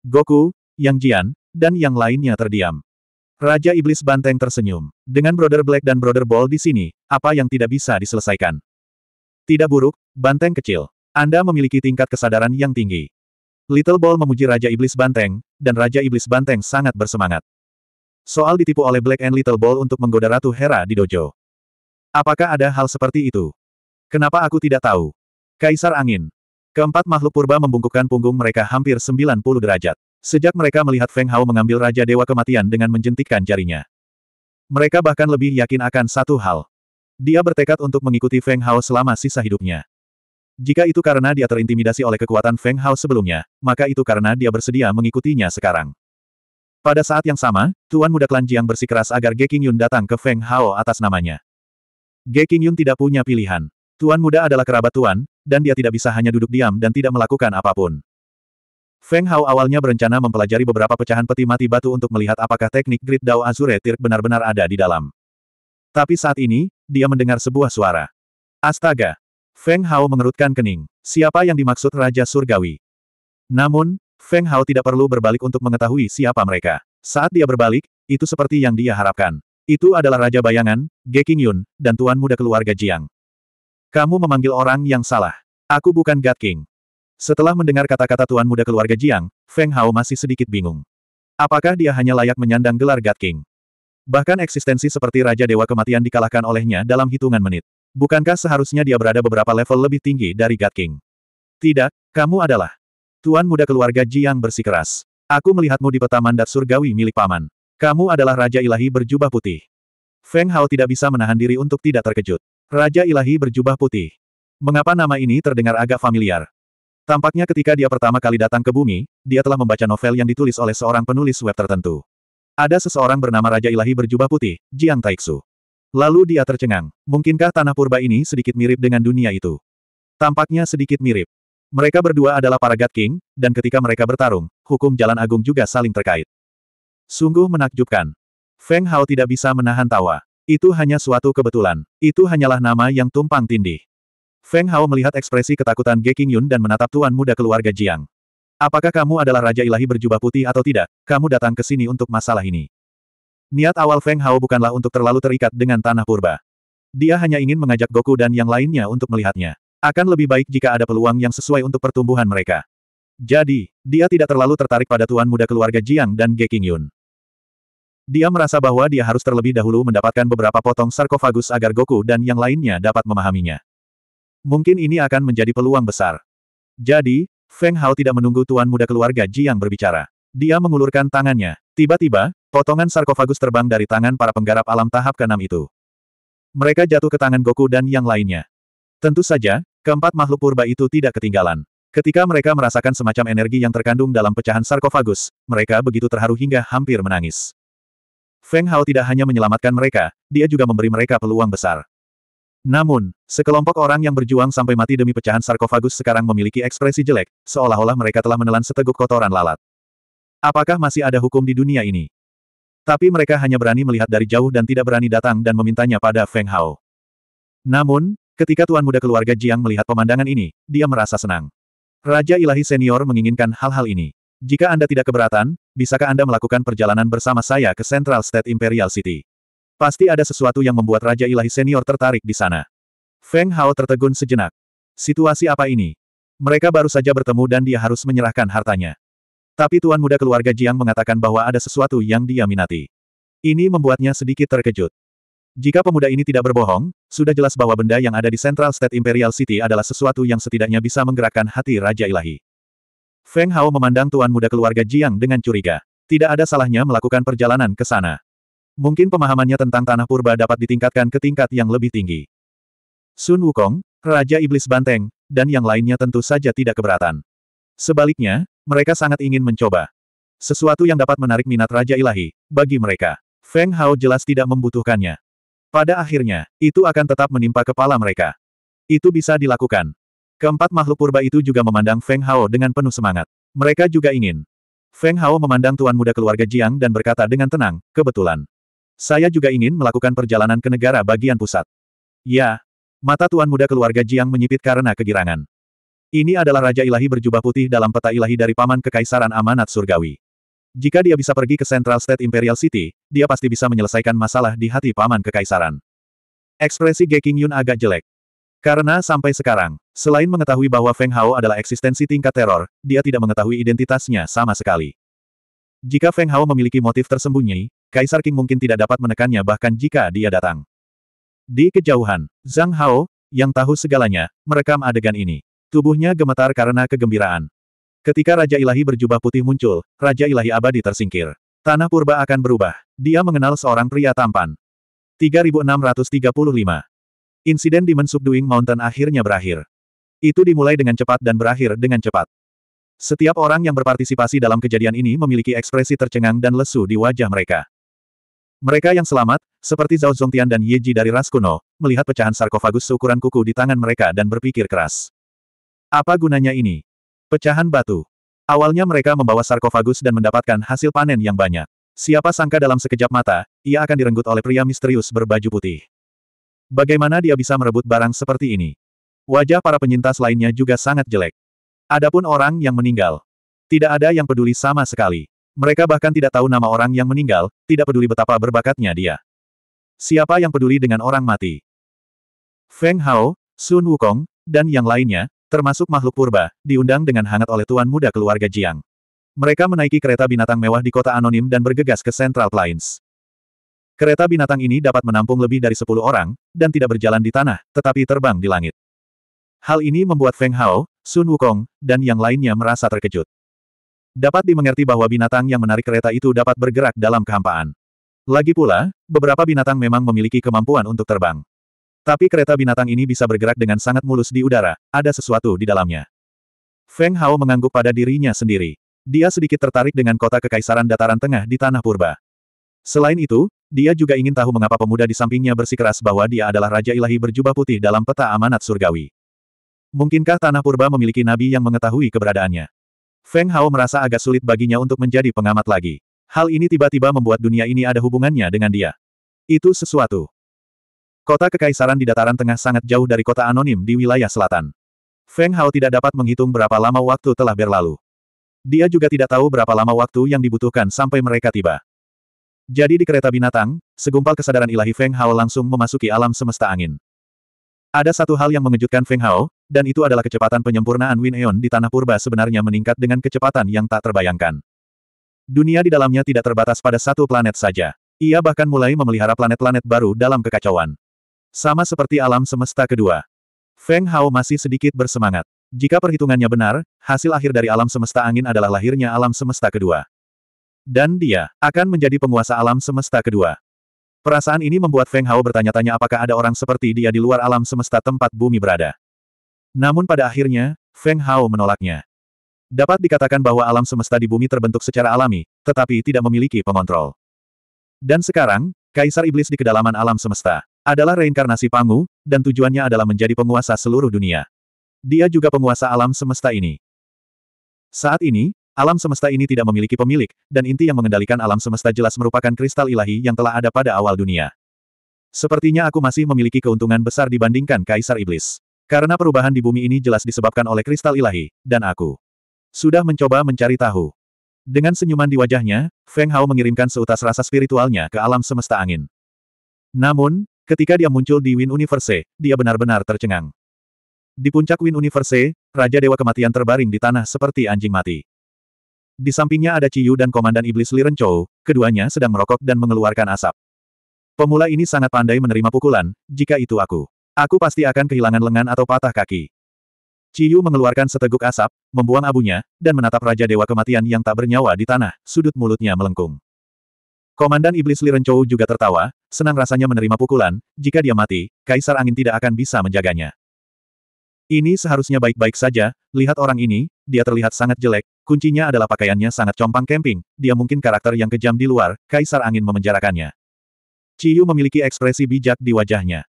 Goku, yang Jian, dan yang lainnya terdiam. Raja Iblis Banteng tersenyum. Dengan Brother Black dan Brother Ball di sini, apa yang tidak bisa diselesaikan? Tidak buruk, Banteng kecil. Anda memiliki tingkat kesadaran yang tinggi. Little Ball memuji Raja Iblis Banteng, dan Raja Iblis Banteng sangat bersemangat. Soal ditipu oleh Black and Little Ball untuk menggoda Ratu Hera di dojo. Apakah ada hal seperti itu? Kenapa aku tidak tahu? Kaisar Angin. Keempat makhluk purba membungkukkan punggung mereka hampir 90 derajat. Sejak mereka melihat Feng Hao mengambil Raja Dewa Kematian dengan menjentikkan jarinya. Mereka bahkan lebih yakin akan satu hal. Dia bertekad untuk mengikuti Feng Hao selama sisa hidupnya. Jika itu karena dia terintimidasi oleh kekuatan Feng Hao sebelumnya, maka itu karena dia bersedia mengikutinya sekarang. Pada saat yang sama, Tuan Muda Klan Jiang bersikeras agar Ge Qingyun datang ke Feng Hao atas namanya. Ge Qingyun tidak punya pilihan. Tuan Muda adalah kerabat Tuan, dan dia tidak bisa hanya duduk diam dan tidak melakukan apapun. Feng Hao awalnya berencana mempelajari beberapa pecahan peti mati batu untuk melihat apakah teknik Great Dao Azure Tirk benar-benar ada di dalam. Tapi saat ini, dia mendengar sebuah suara. Astaga! Feng Hao mengerutkan kening. Siapa yang dimaksud Raja Surgawi? Namun, Feng Hao tidak perlu berbalik untuk mengetahui siapa mereka. Saat dia berbalik, itu seperti yang dia harapkan. Itu adalah Raja Bayangan, Ge King Yun, dan Tuan Muda Keluarga Jiang. Kamu memanggil orang yang salah. Aku bukan God King. Setelah mendengar kata-kata tuan muda keluarga Jiang, Feng Hao masih sedikit bingung. Apakah dia hanya layak menyandang gelar God King? Bahkan eksistensi seperti Raja Dewa Kematian dikalahkan olehnya dalam hitungan menit. Bukankah seharusnya dia berada beberapa level lebih tinggi dari God King? Tidak, kamu adalah. Tuan muda keluarga Jiang bersikeras. Aku melihatmu di peta mandat surgawi milik paman. Kamu adalah Raja Ilahi berjubah putih. Feng Hao tidak bisa menahan diri untuk tidak terkejut. Raja Ilahi berjubah putih. Mengapa nama ini terdengar agak familiar? Tampaknya ketika dia pertama kali datang ke bumi, dia telah membaca novel yang ditulis oleh seorang penulis web tertentu. Ada seseorang bernama Raja Ilahi berjubah putih, Jiang Taixu. Lalu dia tercengang, mungkinkah tanah purba ini sedikit mirip dengan dunia itu? Tampaknya sedikit mirip. Mereka berdua adalah para God King, dan ketika mereka bertarung, hukum jalan agung juga saling terkait. Sungguh menakjubkan. Feng Hao tidak bisa menahan tawa. Itu hanya suatu kebetulan. Itu hanyalah nama yang tumpang tindih. Feng Hao melihat ekspresi ketakutan Ge King Yun dan menatap tuan muda keluarga Jiang. Apakah kamu adalah Raja Ilahi berjubah putih atau tidak, kamu datang ke sini untuk masalah ini. Niat awal Feng Hao bukanlah untuk terlalu terikat dengan tanah purba. Dia hanya ingin mengajak Goku dan yang lainnya untuk melihatnya. Akan lebih baik jika ada peluang yang sesuai untuk pertumbuhan mereka. Jadi, dia tidak terlalu tertarik pada tuan muda keluarga Jiang dan Ge King Yun. Dia merasa bahwa dia harus terlebih dahulu mendapatkan beberapa potong sarkofagus agar Goku dan yang lainnya dapat memahaminya. Mungkin ini akan menjadi peluang besar. Jadi, Feng Hao tidak menunggu tuan muda keluarga Ji yang berbicara. Dia mengulurkan tangannya. Tiba-tiba, potongan sarkofagus terbang dari tangan para penggarap alam tahap ke-6 itu. Mereka jatuh ke tangan Goku dan yang lainnya. Tentu saja, keempat makhluk purba itu tidak ketinggalan. Ketika mereka merasakan semacam energi yang terkandung dalam pecahan sarkofagus, mereka begitu terharu hingga hampir menangis. Feng Hao tidak hanya menyelamatkan mereka, dia juga memberi mereka peluang besar. Namun, sekelompok orang yang berjuang sampai mati demi pecahan sarkofagus sekarang memiliki ekspresi jelek, seolah-olah mereka telah menelan seteguk kotoran lalat. Apakah masih ada hukum di dunia ini? Tapi mereka hanya berani melihat dari jauh dan tidak berani datang dan memintanya pada Feng Hao. Namun, ketika tuan muda keluarga Jiang melihat pemandangan ini, dia merasa senang. Raja Ilahi Senior menginginkan hal-hal ini. Jika Anda tidak keberatan, bisakah Anda melakukan perjalanan bersama saya ke Central State Imperial City? Pasti ada sesuatu yang membuat Raja Ilahi Senior tertarik di sana. Feng Hao tertegun sejenak. Situasi apa ini? Mereka baru saja bertemu dan dia harus menyerahkan hartanya. Tapi tuan muda keluarga Jiang mengatakan bahwa ada sesuatu yang dia minati. Ini membuatnya sedikit terkejut. Jika pemuda ini tidak berbohong, sudah jelas bahwa benda yang ada di Central State Imperial City adalah sesuatu yang setidaknya bisa menggerakkan hati Raja Ilahi. Feng Hao memandang tuan muda keluarga Jiang dengan curiga. Tidak ada salahnya melakukan perjalanan ke sana. Mungkin pemahamannya tentang tanah purba dapat ditingkatkan ke tingkat yang lebih tinggi. Sun Wukong, Raja Iblis Banteng, dan yang lainnya tentu saja tidak keberatan. Sebaliknya, mereka sangat ingin mencoba. Sesuatu yang dapat menarik minat Raja Ilahi, bagi mereka. Feng Hao jelas tidak membutuhkannya. Pada akhirnya, itu akan tetap menimpa kepala mereka. Itu bisa dilakukan. Keempat makhluk purba itu juga memandang Feng Hao dengan penuh semangat. Mereka juga ingin. Feng Hao memandang tuan muda keluarga Jiang dan berkata dengan tenang, kebetulan. Saya juga ingin melakukan perjalanan ke negara bagian pusat. Ya. Mata Tuan Muda keluarga Jiang menyipit karena kegirangan. Ini adalah Raja Ilahi berjubah putih dalam peta ilahi dari Paman Kekaisaran Amanat Surgawi. Jika dia bisa pergi ke Central State Imperial City, dia pasti bisa menyelesaikan masalah di hati Paman Kekaisaran. Ekspresi Ge King Yun agak jelek. Karena sampai sekarang, selain mengetahui bahwa Feng Hao adalah eksistensi tingkat teror, dia tidak mengetahui identitasnya sama sekali. Jika Feng Hao memiliki motif tersembunyi, Kaisar King mungkin tidak dapat menekannya bahkan jika dia datang. Di kejauhan, Zhang Hao, yang tahu segalanya, merekam adegan ini. Tubuhnya gemetar karena kegembiraan. Ketika Raja Ilahi berjubah putih muncul, Raja Ilahi abadi tersingkir. Tanah purba akan berubah. Dia mengenal seorang pria tampan. 3635. Insiden di Mensubduing Mountain akhirnya berakhir. Itu dimulai dengan cepat dan berakhir dengan cepat. Setiap orang yang berpartisipasi dalam kejadian ini memiliki ekspresi tercengang dan lesu di wajah mereka. Mereka yang selamat, seperti Zhao Zhongtian dan Ye Ji dari ras kuno, melihat pecahan sarkofagus seukuran kuku di tangan mereka dan berpikir keras. Apa gunanya ini? Pecahan batu. Awalnya mereka membawa sarkofagus dan mendapatkan hasil panen yang banyak. Siapa sangka dalam sekejap mata, ia akan direnggut oleh pria misterius berbaju putih. Bagaimana dia bisa merebut barang seperti ini? Wajah para penyintas lainnya juga sangat jelek. Adapun orang yang meninggal. Tidak ada yang peduli sama sekali. Mereka bahkan tidak tahu nama orang yang meninggal, tidak peduli betapa berbakatnya dia. Siapa yang peduli dengan orang mati? Feng Hao, Sun Wukong, dan yang lainnya, termasuk makhluk purba, diundang dengan hangat oleh tuan muda keluarga Jiang. Mereka menaiki kereta binatang mewah di kota anonim dan bergegas ke Central Plains. Kereta binatang ini dapat menampung lebih dari 10 orang, dan tidak berjalan di tanah, tetapi terbang di langit. Hal ini membuat Feng Hao, Sun Wukong, dan yang lainnya merasa terkejut. Dapat dimengerti bahwa binatang yang menarik kereta itu dapat bergerak dalam kehampaan. Lagi pula, beberapa binatang memang memiliki kemampuan untuk terbang. Tapi kereta binatang ini bisa bergerak dengan sangat mulus di udara, ada sesuatu di dalamnya. Feng Hao mengangguk pada dirinya sendiri. Dia sedikit tertarik dengan kota kekaisaran dataran tengah di Tanah Purba. Selain itu, dia juga ingin tahu mengapa pemuda di sampingnya bersikeras bahwa dia adalah Raja Ilahi berjubah putih dalam peta amanat surgawi. Mungkinkah Tanah Purba memiliki nabi yang mengetahui keberadaannya? Feng Hao merasa agak sulit baginya untuk menjadi pengamat lagi. Hal ini tiba-tiba membuat dunia ini ada hubungannya dengan dia. Itu sesuatu. Kota Kekaisaran di dataran tengah sangat jauh dari kota anonim di wilayah selatan. Feng Hao tidak dapat menghitung berapa lama waktu telah berlalu. Dia juga tidak tahu berapa lama waktu yang dibutuhkan sampai mereka tiba. Jadi di kereta binatang, segumpal kesadaran ilahi Feng Hao langsung memasuki alam semesta angin. Ada satu hal yang mengejutkan Feng Hao, dan itu adalah kecepatan penyempurnaan Win Eon di Tanah Purba sebenarnya meningkat dengan kecepatan yang tak terbayangkan. Dunia di dalamnya tidak terbatas pada satu planet saja. Ia bahkan mulai memelihara planet-planet baru dalam kekacauan. Sama seperti alam semesta kedua. Feng Hao masih sedikit bersemangat. Jika perhitungannya benar, hasil akhir dari alam semesta angin adalah lahirnya alam semesta kedua. Dan dia akan menjadi penguasa alam semesta kedua. Perasaan ini membuat Feng Hao bertanya-tanya apakah ada orang seperti dia di luar alam semesta tempat bumi berada. Namun pada akhirnya, Feng Hao menolaknya. Dapat dikatakan bahwa alam semesta di bumi terbentuk secara alami, tetapi tidak memiliki pengontrol. Dan sekarang, Kaisar Iblis di kedalaman alam semesta adalah reinkarnasi Pangu, dan tujuannya adalah menjadi penguasa seluruh dunia. Dia juga penguasa alam semesta ini. Saat ini, alam semesta ini tidak memiliki pemilik, dan inti yang mengendalikan alam semesta jelas merupakan kristal ilahi yang telah ada pada awal dunia. Sepertinya aku masih memiliki keuntungan besar dibandingkan Kaisar Iblis. Karena perubahan di bumi ini jelas disebabkan oleh kristal ilahi, dan aku sudah mencoba mencari tahu. Dengan senyuman di wajahnya, Feng Hao mengirimkan seutas rasa spiritualnya ke alam semesta angin. Namun, ketika dia muncul di Win Universe, dia benar-benar tercengang. Di puncak Win Universe, Raja Dewa Kematian terbaring di tanah seperti anjing mati. Di sampingnya ada Ciyu dan Komandan Iblis Li Chou, keduanya sedang merokok dan mengeluarkan asap. Pemula ini sangat pandai menerima pukulan, jika itu aku. Aku pasti akan kehilangan lengan atau patah kaki. Ciyu mengeluarkan seteguk asap, membuang abunya, dan menatap Raja Dewa Kematian yang tak bernyawa di tanah, sudut mulutnya melengkung. Komandan Iblis Lirencou juga tertawa, senang rasanya menerima pukulan, jika dia mati, Kaisar Angin tidak akan bisa menjaganya. Ini seharusnya baik-baik saja, lihat orang ini, dia terlihat sangat jelek, kuncinya adalah pakaiannya sangat compang camping, dia mungkin karakter yang kejam di luar, Kaisar Angin memenjarakannya. Ciyu memiliki ekspresi bijak di wajahnya.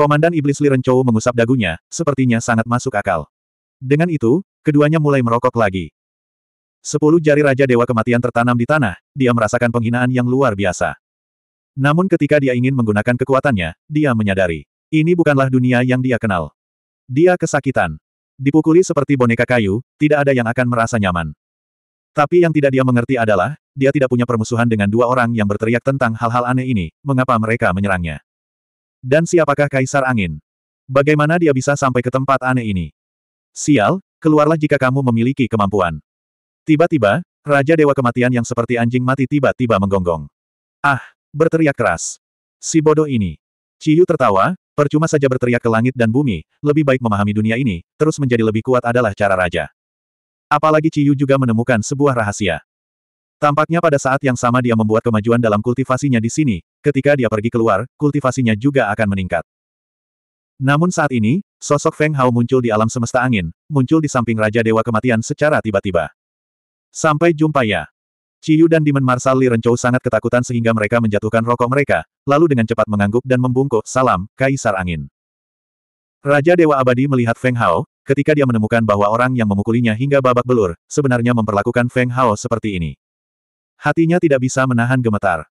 Komandan Iblis Li Renchou mengusap dagunya, sepertinya sangat masuk akal. Dengan itu, keduanya mulai merokok lagi. Sepuluh jari Raja Dewa Kematian tertanam di tanah, dia merasakan penghinaan yang luar biasa. Namun ketika dia ingin menggunakan kekuatannya, dia menyadari. Ini bukanlah dunia yang dia kenal. Dia kesakitan. Dipukuli seperti boneka kayu, tidak ada yang akan merasa nyaman. Tapi yang tidak dia mengerti adalah, dia tidak punya permusuhan dengan dua orang yang berteriak tentang hal-hal aneh ini, mengapa mereka menyerangnya. Dan siapakah Kaisar Angin? Bagaimana dia bisa sampai ke tempat aneh ini? Sial, keluarlah jika kamu memiliki kemampuan. Tiba-tiba, Raja Dewa Kematian yang seperti anjing mati tiba-tiba menggonggong. Ah, berteriak keras. Si bodoh ini. Ciyu tertawa, percuma saja berteriak ke langit dan bumi, lebih baik memahami dunia ini, terus menjadi lebih kuat adalah cara raja. Apalagi Ciyu juga menemukan sebuah rahasia. Tampaknya pada saat yang sama dia membuat kemajuan dalam kultivasinya di sini, ketika dia pergi keluar, kultivasinya juga akan meningkat. Namun saat ini, sosok Feng Hao muncul di alam semesta angin, muncul di samping Raja Dewa Kematian secara tiba-tiba. Sampai jumpa ya. Ciyu dan Demon Marshal Li Renchou sangat ketakutan sehingga mereka menjatuhkan rokok mereka, lalu dengan cepat mengangguk dan membungkuk, salam, Kaisar Angin. Raja Dewa Abadi melihat Feng Hao, ketika dia menemukan bahwa orang yang memukulinya hingga babak belur, sebenarnya memperlakukan Feng Hao seperti ini. Hatinya tidak bisa menahan gemetar.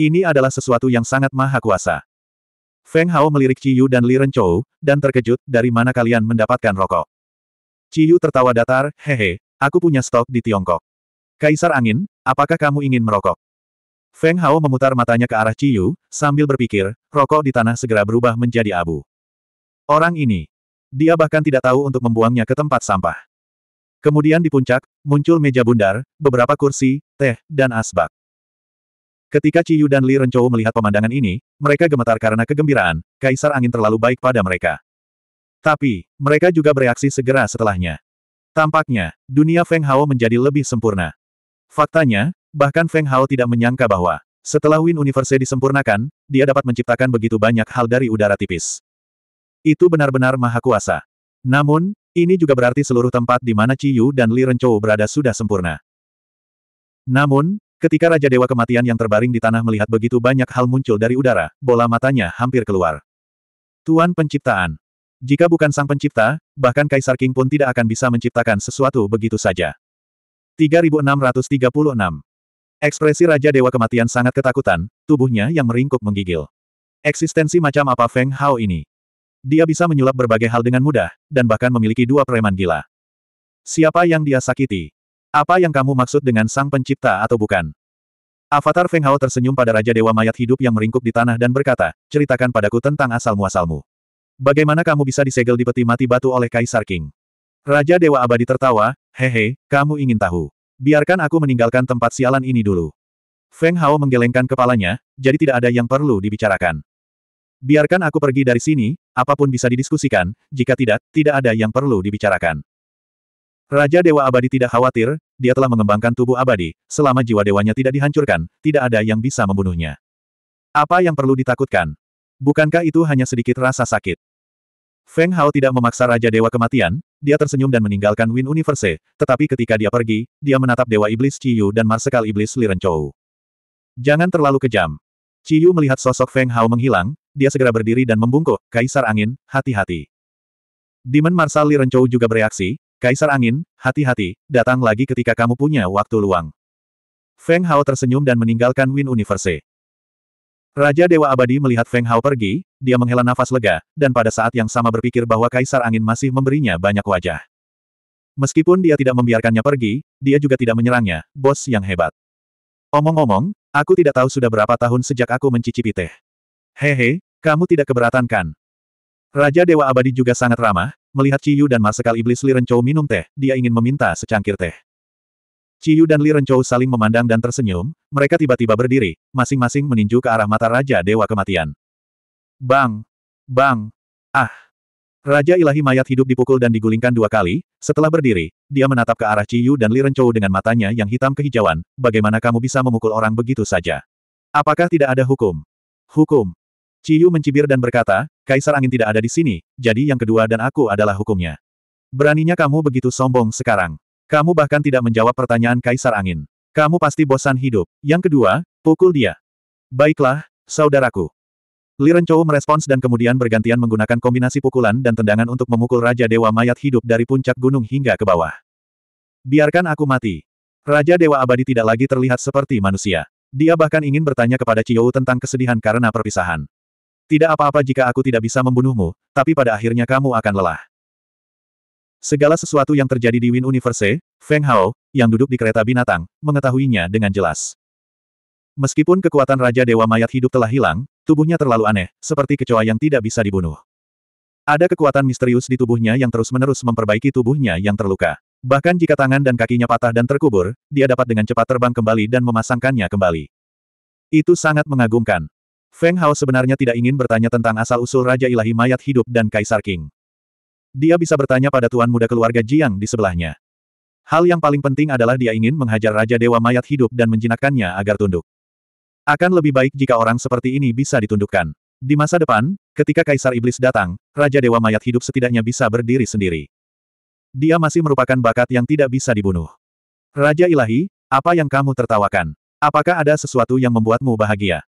Ini adalah sesuatu yang sangat maha kuasa. Feng Hao melirik Ciyu dan Li Renchou, dan terkejut, dari mana kalian mendapatkan rokok. Ciyu tertawa datar, hehe, aku punya stok di Tiongkok. Kaisar Angin, apakah kamu ingin merokok? Feng Hao memutar matanya ke arah Ciyu, sambil berpikir, rokok di tanah segera berubah menjadi abu. Orang ini. Dia bahkan tidak tahu untuk membuangnya ke tempat sampah. Kemudian di puncak, muncul meja bundar, beberapa kursi, teh, dan asbak. Ketika Ciyu dan Li Rencou melihat pemandangan ini, mereka gemetar karena kegembiraan, Kaisar Angin terlalu baik pada mereka. Tapi, mereka juga bereaksi segera setelahnya. Tampaknya, dunia Feng Hao menjadi lebih sempurna. Faktanya, bahkan Feng Hao tidak menyangka bahwa, setelah Win Universe disempurnakan, dia dapat menciptakan begitu banyak hal dari udara tipis. Itu benar-benar maha kuasa. Namun, ini juga berarti seluruh tempat di mana Ciyu dan Li Renchou berada sudah sempurna. Namun, ketika Raja Dewa Kematian yang terbaring di tanah melihat begitu banyak hal muncul dari udara, bola matanya hampir keluar. Tuan Penciptaan. Jika bukan Sang Pencipta, bahkan Kaisar King pun tidak akan bisa menciptakan sesuatu begitu saja. 3636 Ekspresi Raja Dewa Kematian sangat ketakutan, tubuhnya yang meringkuk menggigil. Eksistensi macam apa Feng Hao ini? Dia bisa menyulap berbagai hal dengan mudah, dan bahkan memiliki dua preman gila. Siapa yang dia sakiti? Apa yang kamu maksud dengan sang pencipta atau bukan? Avatar Feng Hao tersenyum pada Raja Dewa Mayat Hidup yang meringkuk di tanah dan berkata, ceritakan padaku tentang asal-muasalmu. Bagaimana kamu bisa disegel di peti mati batu oleh Kaisar King? Raja Dewa Abadi tertawa, hehe, kamu ingin tahu. Biarkan aku meninggalkan tempat sialan ini dulu. Feng Hao menggelengkan kepalanya, jadi tidak ada yang perlu dibicarakan. Biarkan aku pergi dari sini, apapun bisa didiskusikan, jika tidak, tidak ada yang perlu dibicarakan. Raja Dewa Abadi tidak khawatir, dia telah mengembangkan tubuh abadi, selama jiwa dewanya tidak dihancurkan, tidak ada yang bisa membunuhnya. Apa yang perlu ditakutkan? Bukankah itu hanya sedikit rasa sakit? Feng Hao tidak memaksa Raja Dewa Kematian, dia tersenyum dan meninggalkan Win Universe, tetapi ketika dia pergi, dia menatap Dewa Iblis Ciyu dan Marsekal Iblis Liren Chou. Jangan terlalu kejam. Ciyu melihat sosok Feng Hao menghilang, dia segera berdiri dan membungkuk, Kaisar Angin, hati-hati. Demon Marsali Renchou juga bereaksi, Kaisar Angin, hati-hati, datang lagi ketika kamu punya waktu luang. Feng Hao tersenyum dan meninggalkan Win Universe. Raja Dewa Abadi melihat Feng Hao pergi, dia menghela nafas lega, dan pada saat yang sama berpikir bahwa Kaisar Angin masih memberinya banyak wajah. Meskipun dia tidak membiarkannya pergi, dia juga tidak menyerangnya, bos yang hebat. Omong-omong, aku tidak tahu sudah berapa tahun sejak aku mencicipi teh. Hehe, kamu tidak keberatan kan? Raja Dewa Abadi juga sangat ramah, melihat Ciyu dan Marsekal Iblis Li Renchou minum teh, dia ingin meminta secangkir teh. Ciyu dan Li Renchou saling memandang dan tersenyum, mereka tiba-tiba berdiri, masing-masing meninju ke arah mata Raja Dewa Kematian. Bang! Bang! Ah! Raja ilahi mayat hidup dipukul dan digulingkan dua kali, setelah berdiri, dia menatap ke arah Ciyu dan Li Renchou dengan matanya yang hitam kehijauan, bagaimana kamu bisa memukul orang begitu saja? Apakah tidak ada hukum? Hukum. Ciyu mencibir dan berkata, Kaisar Angin tidak ada di sini, jadi yang kedua dan aku adalah hukumnya. Beraninya kamu begitu sombong sekarang. Kamu bahkan tidak menjawab pertanyaan Kaisar Angin. Kamu pasti bosan hidup. Yang kedua, pukul dia. Baiklah, saudaraku. Li Renchou merespons dan kemudian bergantian menggunakan kombinasi pukulan dan tendangan untuk memukul Raja Dewa Mayat hidup dari puncak gunung hingga ke bawah. Biarkan aku mati. Raja Dewa Abadi tidak lagi terlihat seperti manusia. Dia bahkan ingin bertanya kepada Chiyou tentang kesedihan karena perpisahan. Tidak apa-apa jika aku tidak bisa membunuhmu, tapi pada akhirnya kamu akan lelah. Segala sesuatu yang terjadi di Win Universe, Feng Hao, yang duduk di kereta binatang, mengetahuinya dengan jelas. Meskipun kekuatan Raja Dewa Mayat Hidup telah hilang, tubuhnya terlalu aneh, seperti kecoa yang tidak bisa dibunuh. Ada kekuatan misterius di tubuhnya yang terus-menerus memperbaiki tubuhnya yang terluka. Bahkan jika tangan dan kakinya patah dan terkubur, dia dapat dengan cepat terbang kembali dan memasangkannya kembali. Itu sangat mengagumkan. Feng Hao sebenarnya tidak ingin bertanya tentang asal-usul Raja Ilahi Mayat Hidup dan Kaisar King. Dia bisa bertanya pada tuan muda keluarga Jiang di sebelahnya. Hal yang paling penting adalah dia ingin menghajar Raja Dewa Mayat Hidup dan menjinakkannya agar tunduk. Akan lebih baik jika orang seperti ini bisa ditundukkan. Di masa depan, ketika Kaisar Iblis datang, Raja Dewa Mayat Hidup setidaknya bisa berdiri sendiri. Dia masih merupakan bakat yang tidak bisa dibunuh. Raja Ilahi, apa yang kamu tertawakan? Apakah ada sesuatu yang membuatmu bahagia?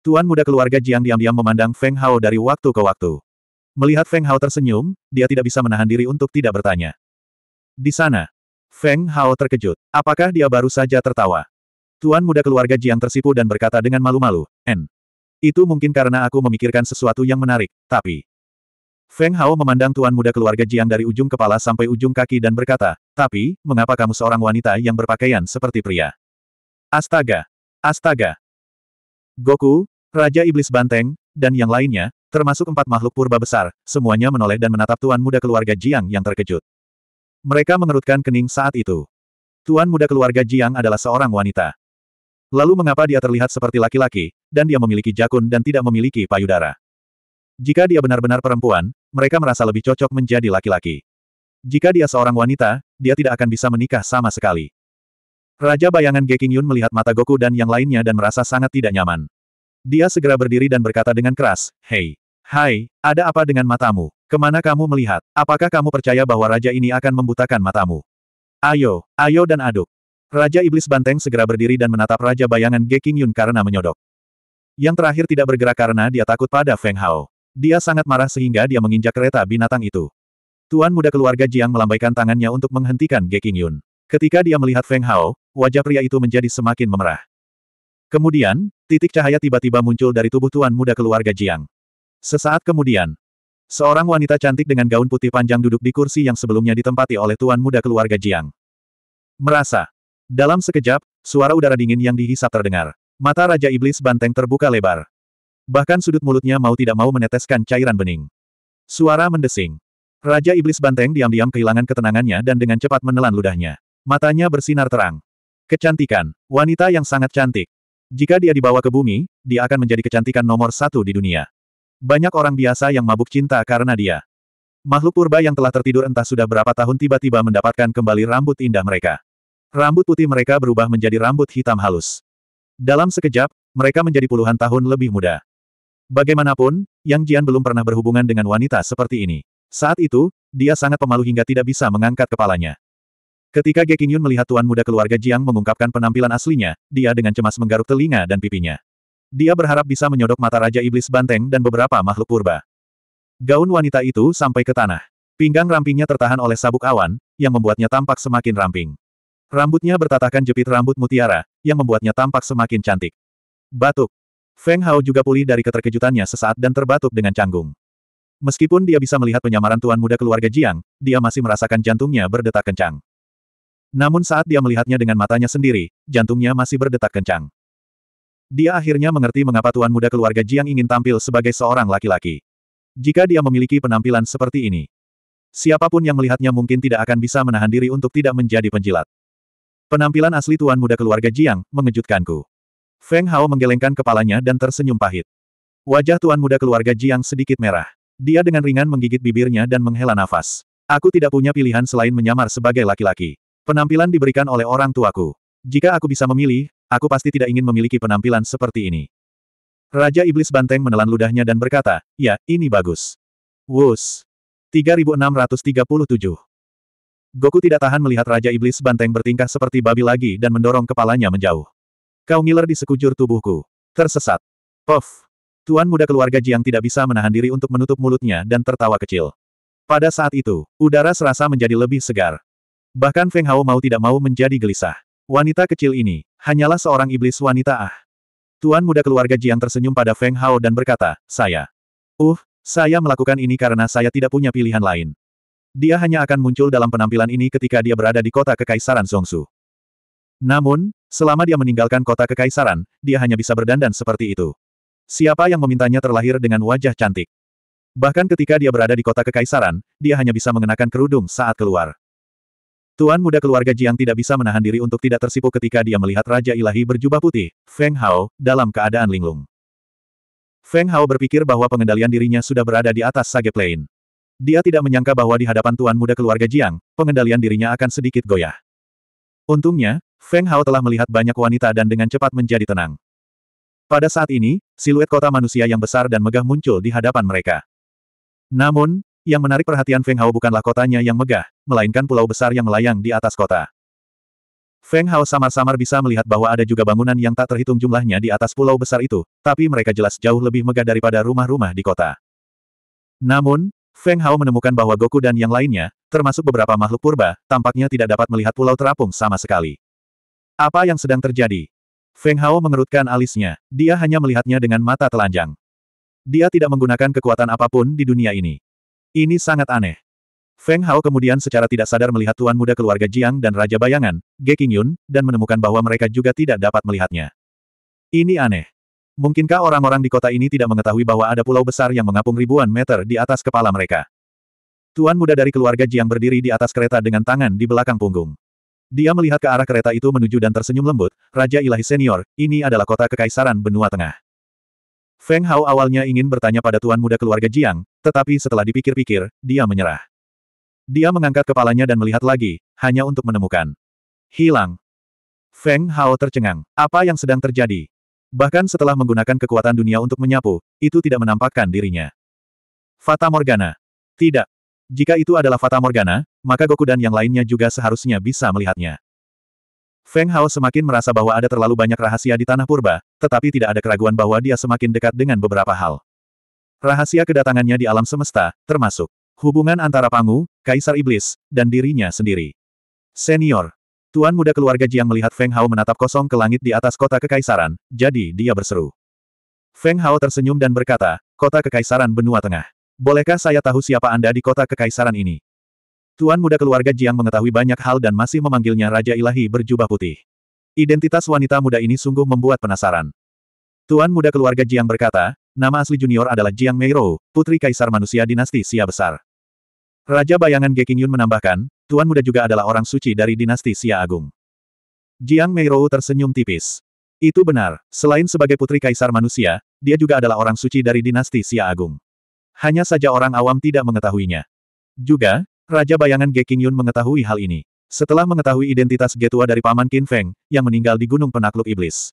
Tuan muda keluarga Jiang diam-diam memandang Feng Hao dari waktu ke waktu. Melihat Feng Hao tersenyum, dia tidak bisa menahan diri untuk tidak bertanya. Di sana, Feng Hao terkejut. Apakah dia baru saja tertawa? Tuan muda keluarga Jiang tersipu dan berkata dengan malu-malu, N. Itu mungkin karena aku memikirkan sesuatu yang menarik, tapi... Feng Hao memandang tuan muda keluarga Jiang dari ujung kepala sampai ujung kaki dan berkata, tapi, mengapa kamu seorang wanita yang berpakaian seperti pria? Astaga! Astaga! Goku, Raja Iblis Banteng, dan yang lainnya, termasuk empat makhluk purba besar, semuanya menoleh dan menatap Tuan Muda keluarga Jiang yang terkejut. Mereka mengerutkan kening saat itu. Tuan Muda keluarga Jiang adalah seorang wanita. Lalu mengapa dia terlihat seperti laki-laki, dan dia memiliki jakun dan tidak memiliki payudara? Jika dia benar-benar perempuan, mereka merasa lebih cocok menjadi laki-laki. Jika dia seorang wanita, dia tidak akan bisa menikah sama sekali. Raja bayangan Geking Yun melihat mata Goku dan yang lainnya dan merasa sangat tidak nyaman. Dia segera berdiri dan berkata dengan keras, Hei! Hai, ada apa dengan matamu? Kemana kamu melihat? Apakah kamu percaya bahwa raja ini akan membutakan matamu? Ayo, ayo dan aduk. Raja Iblis Banteng segera berdiri dan menatap Raja Bayangan Geking Yun karena menyodok. Yang terakhir tidak bergerak karena dia takut pada Feng Hao. Dia sangat marah sehingga dia menginjak kereta binatang itu. Tuan muda keluarga Jiang melambaikan tangannya untuk menghentikan Geking Yun. Ketika dia melihat Feng Hao, wajah pria itu menjadi semakin memerah. Kemudian, titik cahaya tiba-tiba muncul dari tubuh tuan muda keluarga Jiang. Sesaat kemudian, seorang wanita cantik dengan gaun putih panjang duduk di kursi yang sebelumnya ditempati oleh tuan muda keluarga Jiang. Merasa. Dalam sekejap, suara udara dingin yang dihisap terdengar. Mata Raja Iblis Banteng terbuka lebar. Bahkan sudut mulutnya mau tidak mau meneteskan cairan bening. Suara mendesing. Raja Iblis Banteng diam-diam kehilangan ketenangannya dan dengan cepat menelan ludahnya. Matanya bersinar terang. Kecantikan, wanita yang sangat cantik. Jika dia dibawa ke bumi, dia akan menjadi kecantikan nomor satu di dunia. Banyak orang biasa yang mabuk cinta karena dia. Makhluk purba yang telah tertidur entah sudah berapa tahun tiba-tiba mendapatkan kembali rambut indah mereka. Rambut putih mereka berubah menjadi rambut hitam halus. Dalam sekejap, mereka menjadi puluhan tahun lebih muda. Bagaimanapun, Yang Jian belum pernah berhubungan dengan wanita seperti ini. Saat itu, dia sangat pemalu hingga tidak bisa mengangkat kepalanya. Ketika Ge Qingyun melihat tuan muda keluarga Jiang mengungkapkan penampilan aslinya, dia dengan cemas menggaruk telinga dan pipinya. Dia berharap bisa menyodok mata Raja Iblis Banteng dan beberapa makhluk purba. Gaun wanita itu sampai ke tanah. Pinggang rampingnya tertahan oleh sabuk awan, yang membuatnya tampak semakin ramping. Rambutnya bertatakan jepit rambut mutiara, yang membuatnya tampak semakin cantik. Batuk. Feng Hao juga pulih dari keterkejutannya sesaat dan terbatuk dengan canggung. Meskipun dia bisa melihat penyamaran tuan muda keluarga Jiang, dia masih merasakan jantungnya berdetak kencang. Namun saat dia melihatnya dengan matanya sendiri, jantungnya masih berdetak kencang. Dia akhirnya mengerti mengapa tuan muda keluarga Jiang ingin tampil sebagai seorang laki-laki. Jika dia memiliki penampilan seperti ini, siapapun yang melihatnya mungkin tidak akan bisa menahan diri untuk tidak menjadi penjilat. Penampilan asli tuan muda keluarga Jiang mengejutkanku. Feng Hao menggelengkan kepalanya dan tersenyum pahit. Wajah tuan muda keluarga Jiang sedikit merah. Dia dengan ringan menggigit bibirnya dan menghela nafas. Aku tidak punya pilihan selain menyamar sebagai laki-laki. Penampilan diberikan oleh orang tuaku. Jika aku bisa memilih, aku pasti tidak ingin memiliki penampilan seperti ini. Raja Iblis Banteng menelan ludahnya dan berkata, ya, ini bagus. Wus. 3637. Goku tidak tahan melihat Raja Iblis Banteng bertingkah seperti babi lagi dan mendorong kepalanya menjauh. Kau ngiler di sekujur tubuhku. Tersesat. Puff. Tuan muda keluarga Jiang tidak bisa menahan diri untuk menutup mulutnya dan tertawa kecil. Pada saat itu, udara serasa menjadi lebih segar. Bahkan Feng Hao mau tidak mau menjadi gelisah. Wanita kecil ini, hanyalah seorang iblis wanita ah. Tuan muda keluarga Jiang tersenyum pada Feng Hao dan berkata, saya. Uh, saya melakukan ini karena saya tidak punya pilihan lain. Dia hanya akan muncul dalam penampilan ini ketika dia berada di kota kekaisaran Zongsu. Namun, selama dia meninggalkan kota kekaisaran, dia hanya bisa berdandan seperti itu. Siapa yang memintanya terlahir dengan wajah cantik? Bahkan ketika dia berada di kota kekaisaran, dia hanya bisa mengenakan kerudung saat keluar. Tuan muda keluarga Jiang tidak bisa menahan diri untuk tidak tersipu ketika dia melihat Raja Ilahi berjubah putih, Feng Hao, dalam keadaan linglung. Feng Hao berpikir bahwa pengendalian dirinya sudah berada di atas Sage Plain. Dia tidak menyangka bahwa di hadapan tuan muda keluarga Jiang, pengendalian dirinya akan sedikit goyah. Untungnya, Feng Hao telah melihat banyak wanita dan dengan cepat menjadi tenang. Pada saat ini, siluet kota manusia yang besar dan megah muncul di hadapan mereka. Namun, yang menarik perhatian Feng Hao bukanlah kotanya yang megah, melainkan pulau besar yang melayang di atas kota. Feng Hao samar-samar bisa melihat bahwa ada juga bangunan yang tak terhitung jumlahnya di atas pulau besar itu, tapi mereka jelas jauh lebih megah daripada rumah-rumah di kota. Namun, Feng Hao menemukan bahwa Goku dan yang lainnya, termasuk beberapa makhluk purba, tampaknya tidak dapat melihat pulau terapung sama sekali. Apa yang sedang terjadi? Feng Hao mengerutkan alisnya, dia hanya melihatnya dengan mata telanjang. Dia tidak menggunakan kekuatan apapun di dunia ini. Ini sangat aneh. Feng Hao kemudian secara tidak sadar melihat tuan muda keluarga Jiang dan Raja Bayangan, Ge Qingyun, dan menemukan bahwa mereka juga tidak dapat melihatnya. Ini aneh. Mungkinkah orang-orang di kota ini tidak mengetahui bahwa ada pulau besar yang mengapung ribuan meter di atas kepala mereka? Tuan muda dari keluarga Jiang berdiri di atas kereta dengan tangan di belakang punggung. Dia melihat ke arah kereta itu menuju dan tersenyum lembut, Raja Ilahi Senior, ini adalah kota kekaisaran benua tengah. Feng Hao awalnya ingin bertanya pada tuan muda keluarga Jiang, tetapi setelah dipikir-pikir, dia menyerah. Dia mengangkat kepalanya dan melihat lagi, hanya untuk menemukan. Hilang. Feng Hao tercengang. Apa yang sedang terjadi? Bahkan setelah menggunakan kekuatan dunia untuk menyapu, itu tidak menampakkan dirinya. Fata Morgana. Tidak. Jika itu adalah Fata Morgana, maka Goku dan yang lainnya juga seharusnya bisa melihatnya. Feng Hao semakin merasa bahwa ada terlalu banyak rahasia di Tanah Purba, tetapi tidak ada keraguan bahwa dia semakin dekat dengan beberapa hal. Rahasia kedatangannya di alam semesta, termasuk hubungan antara Pangu, Kaisar Iblis, dan dirinya sendiri. Senior, Tuan muda keluarga Jiang melihat Feng Hao menatap kosong ke langit di atas kota kekaisaran, jadi dia berseru. Feng Hao tersenyum dan berkata, kota kekaisaran benua tengah. Bolehkah saya tahu siapa Anda di kota kekaisaran ini? Tuan muda keluarga Jiang mengetahui banyak hal dan masih memanggilnya Raja Ilahi berjubah putih. Identitas wanita muda ini sungguh membuat penasaran. Tuan muda keluarga Jiang berkata, nama asli junior adalah Jiang Meiro, putri kaisar manusia dinasti Xia Besar. Raja bayangan Ge Qingyun menambahkan, Tuan muda juga adalah orang suci dari dinasti Xia Agung. Jiang Meiro tersenyum tipis. Itu benar, selain sebagai putri kaisar manusia, dia juga adalah orang suci dari dinasti Xia Agung. Hanya saja orang awam tidak mengetahuinya. Juga, Raja bayangan Ge Yun mengetahui hal ini. Setelah mengetahui identitas Getua dari Paman Qin Feng, yang meninggal di Gunung Penakluk Iblis.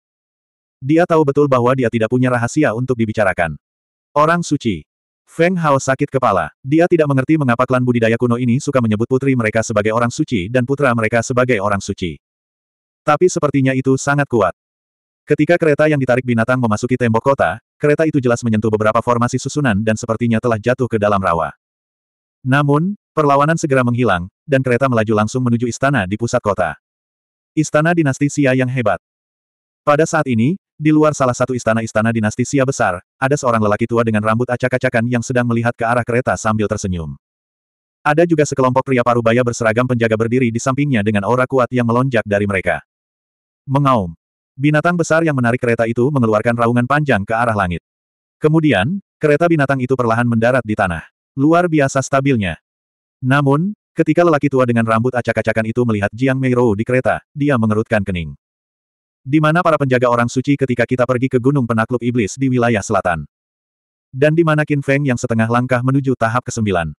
Dia tahu betul bahwa dia tidak punya rahasia untuk dibicarakan. Orang suci. Feng Hao sakit kepala. Dia tidak mengerti mengapa klan budidaya kuno ini suka menyebut putri mereka sebagai orang suci dan putra mereka sebagai orang suci. Tapi sepertinya itu sangat kuat. Ketika kereta yang ditarik binatang memasuki tembok kota, kereta itu jelas menyentuh beberapa formasi susunan dan sepertinya telah jatuh ke dalam rawa. Namun, Perlawanan segera menghilang, dan kereta melaju langsung menuju istana di pusat kota. Istana dinasti Xia yang hebat. Pada saat ini, di luar salah satu istana-istana dinasti Xia besar, ada seorang lelaki tua dengan rambut acak-acakan yang sedang melihat ke arah kereta sambil tersenyum. Ada juga sekelompok pria parubaya berseragam penjaga berdiri di sampingnya dengan aura kuat yang melonjak dari mereka. Mengaum. Binatang besar yang menarik kereta itu mengeluarkan raungan panjang ke arah langit. Kemudian, kereta binatang itu perlahan mendarat di tanah. Luar biasa stabilnya. Namun, ketika lelaki tua dengan rambut acak-acakan itu melihat Jiang Meiro di kereta, dia mengerutkan kening. Di mana para penjaga orang suci ketika kita pergi ke Gunung Penakluk Iblis di wilayah selatan. Dan di mana Qin Feng yang setengah langkah menuju tahap ke-9.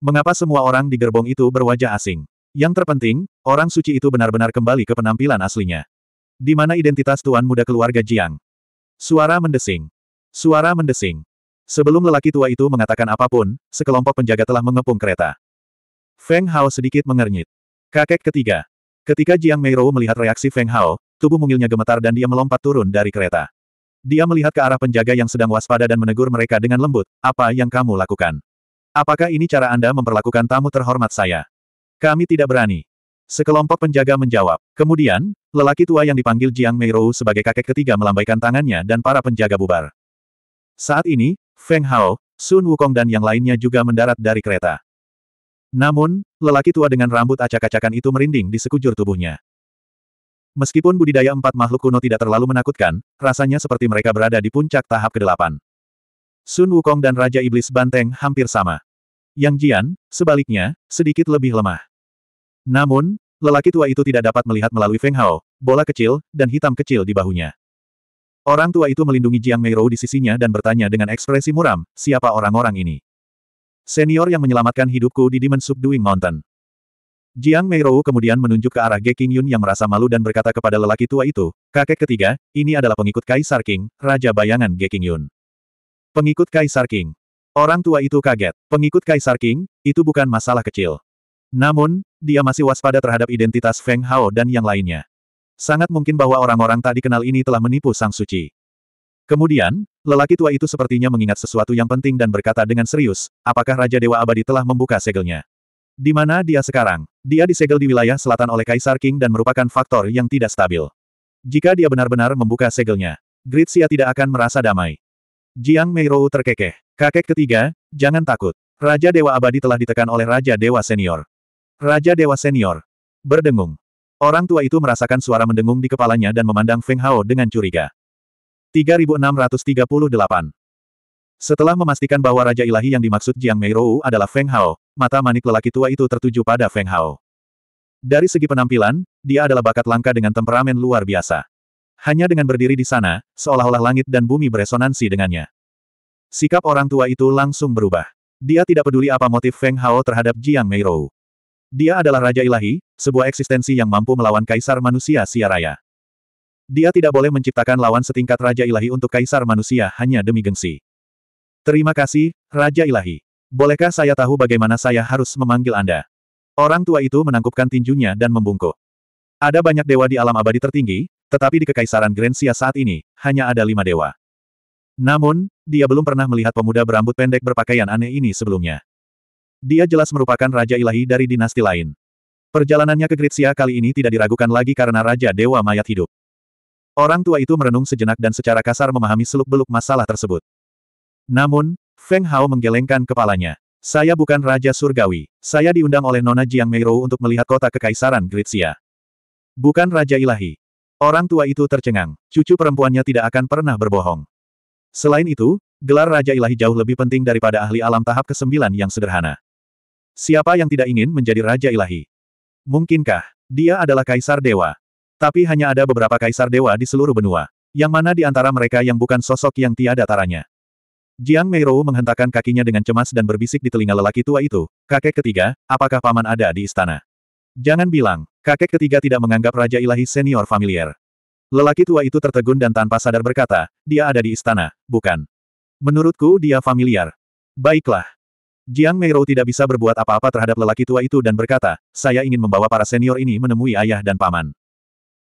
Mengapa semua orang di gerbong itu berwajah asing? Yang terpenting, orang suci itu benar-benar kembali ke penampilan aslinya. Di mana identitas tuan muda keluarga Jiang? Suara mendesing. Suara mendesing. Sebelum lelaki tua itu mengatakan apapun, sekelompok penjaga telah mengepung kereta. Feng Hao sedikit mengernyit. Kakek ketiga. Ketika Jiang Rou melihat reaksi Feng Hao, tubuh mungilnya gemetar dan dia melompat turun dari kereta. Dia melihat ke arah penjaga yang sedang waspada dan menegur mereka dengan lembut, apa yang kamu lakukan? Apakah ini cara Anda memperlakukan tamu terhormat saya? Kami tidak berani. Sekelompok penjaga menjawab. Kemudian, lelaki tua yang dipanggil Jiang Meirou sebagai kakek ketiga melambaikan tangannya dan para penjaga bubar. Saat ini, Feng Hao, Sun Wukong dan yang lainnya juga mendarat dari kereta. Namun, lelaki tua dengan rambut acak-acakan itu merinding di sekujur tubuhnya. Meskipun budidaya empat makhluk kuno tidak terlalu menakutkan, rasanya seperti mereka berada di puncak tahap ke-8. Sun Wukong dan Raja Iblis Banteng hampir sama. Yang Jian, sebaliknya, sedikit lebih lemah. Namun, lelaki tua itu tidak dapat melihat melalui Feng Hao, bola kecil, dan hitam kecil di bahunya. Orang tua itu melindungi Jiang Meirou di sisinya dan bertanya dengan ekspresi muram, siapa orang-orang ini? Senior yang menyelamatkan hidupku di Demon Subduing Mountain. Jiang Meirou kemudian menunjuk ke arah Ge Yun yang merasa malu dan berkata kepada lelaki tua itu, kakek ketiga, ini adalah pengikut Kaisar King, Raja Bayangan Ge Yun. Pengikut Kaisar King. Orang tua itu kaget. Pengikut Kaisar King, itu bukan masalah kecil. Namun, dia masih waspada terhadap identitas Feng Hao dan yang lainnya. Sangat mungkin bahwa orang-orang tak dikenal ini telah menipu Sang Suci. Kemudian, lelaki tua itu sepertinya mengingat sesuatu yang penting dan berkata dengan serius, apakah Raja Dewa Abadi telah membuka segelnya? Di mana dia sekarang? Dia disegel di wilayah selatan oleh Kaisar King dan merupakan faktor yang tidak stabil. Jika dia benar-benar membuka segelnya, Gritsia tidak akan merasa damai. Jiang Meirou terkekeh. Kakek ketiga, jangan takut. Raja Dewa Abadi telah ditekan oleh Raja Dewa Senior. Raja Dewa Senior. Berdengung. Orang tua itu merasakan suara mendengung di kepalanya dan memandang Feng Hao dengan curiga. 3638. Setelah memastikan bahwa Raja Ilahi yang dimaksud Jiang Meirou adalah Feng Hao, mata manik lelaki tua itu tertuju pada Feng Hao. Dari segi penampilan, dia adalah bakat langka dengan temperamen luar biasa. Hanya dengan berdiri di sana, seolah-olah langit dan bumi beresonansi dengannya. Sikap orang tua itu langsung berubah. Dia tidak peduli apa motif Feng Hao terhadap Jiang Meirou. Dia adalah Raja Ilahi, sebuah eksistensi yang mampu melawan Kaisar Manusia siaraya. Raya. Dia tidak boleh menciptakan lawan setingkat Raja Ilahi untuk Kaisar Manusia hanya demi gengsi. Terima kasih, Raja Ilahi. Bolehkah saya tahu bagaimana saya harus memanggil Anda? Orang tua itu menangkupkan tinjunya dan membungkuk. Ada banyak dewa di alam abadi tertinggi, tetapi di Kekaisaran Grensia saat ini, hanya ada lima dewa. Namun, dia belum pernah melihat pemuda berambut pendek berpakaian aneh ini sebelumnya. Dia jelas merupakan Raja Ilahi dari dinasti lain. Perjalanannya ke Gritsia kali ini tidak diragukan lagi karena Raja Dewa Mayat Hidup. Orang tua itu merenung sejenak dan secara kasar memahami seluk-beluk masalah tersebut. Namun, Feng Hao menggelengkan kepalanya. Saya bukan Raja Surgawi. Saya diundang oleh Nona Jiang Meiro untuk melihat kota kekaisaran Gritsia. Bukan Raja Ilahi. Orang tua itu tercengang. Cucu perempuannya tidak akan pernah berbohong. Selain itu, gelar Raja Ilahi jauh lebih penting daripada ahli alam tahap ke-9 yang sederhana. Siapa yang tidak ingin menjadi Raja Ilahi? Mungkinkah, dia adalah Kaisar Dewa? Tapi hanya ada beberapa kaisar dewa di seluruh benua. Yang mana di antara mereka yang bukan sosok yang tiada taranya. Jiang Meirou menghentakkan kakinya dengan cemas dan berbisik di telinga lelaki tua itu, kakek ketiga, apakah paman ada di istana? Jangan bilang, kakek ketiga tidak menganggap Raja Ilahi senior familiar. Lelaki tua itu tertegun dan tanpa sadar berkata, dia ada di istana, bukan. Menurutku dia familiar. Baiklah. Jiang Meirou tidak bisa berbuat apa-apa terhadap lelaki tua itu dan berkata, saya ingin membawa para senior ini menemui ayah dan paman.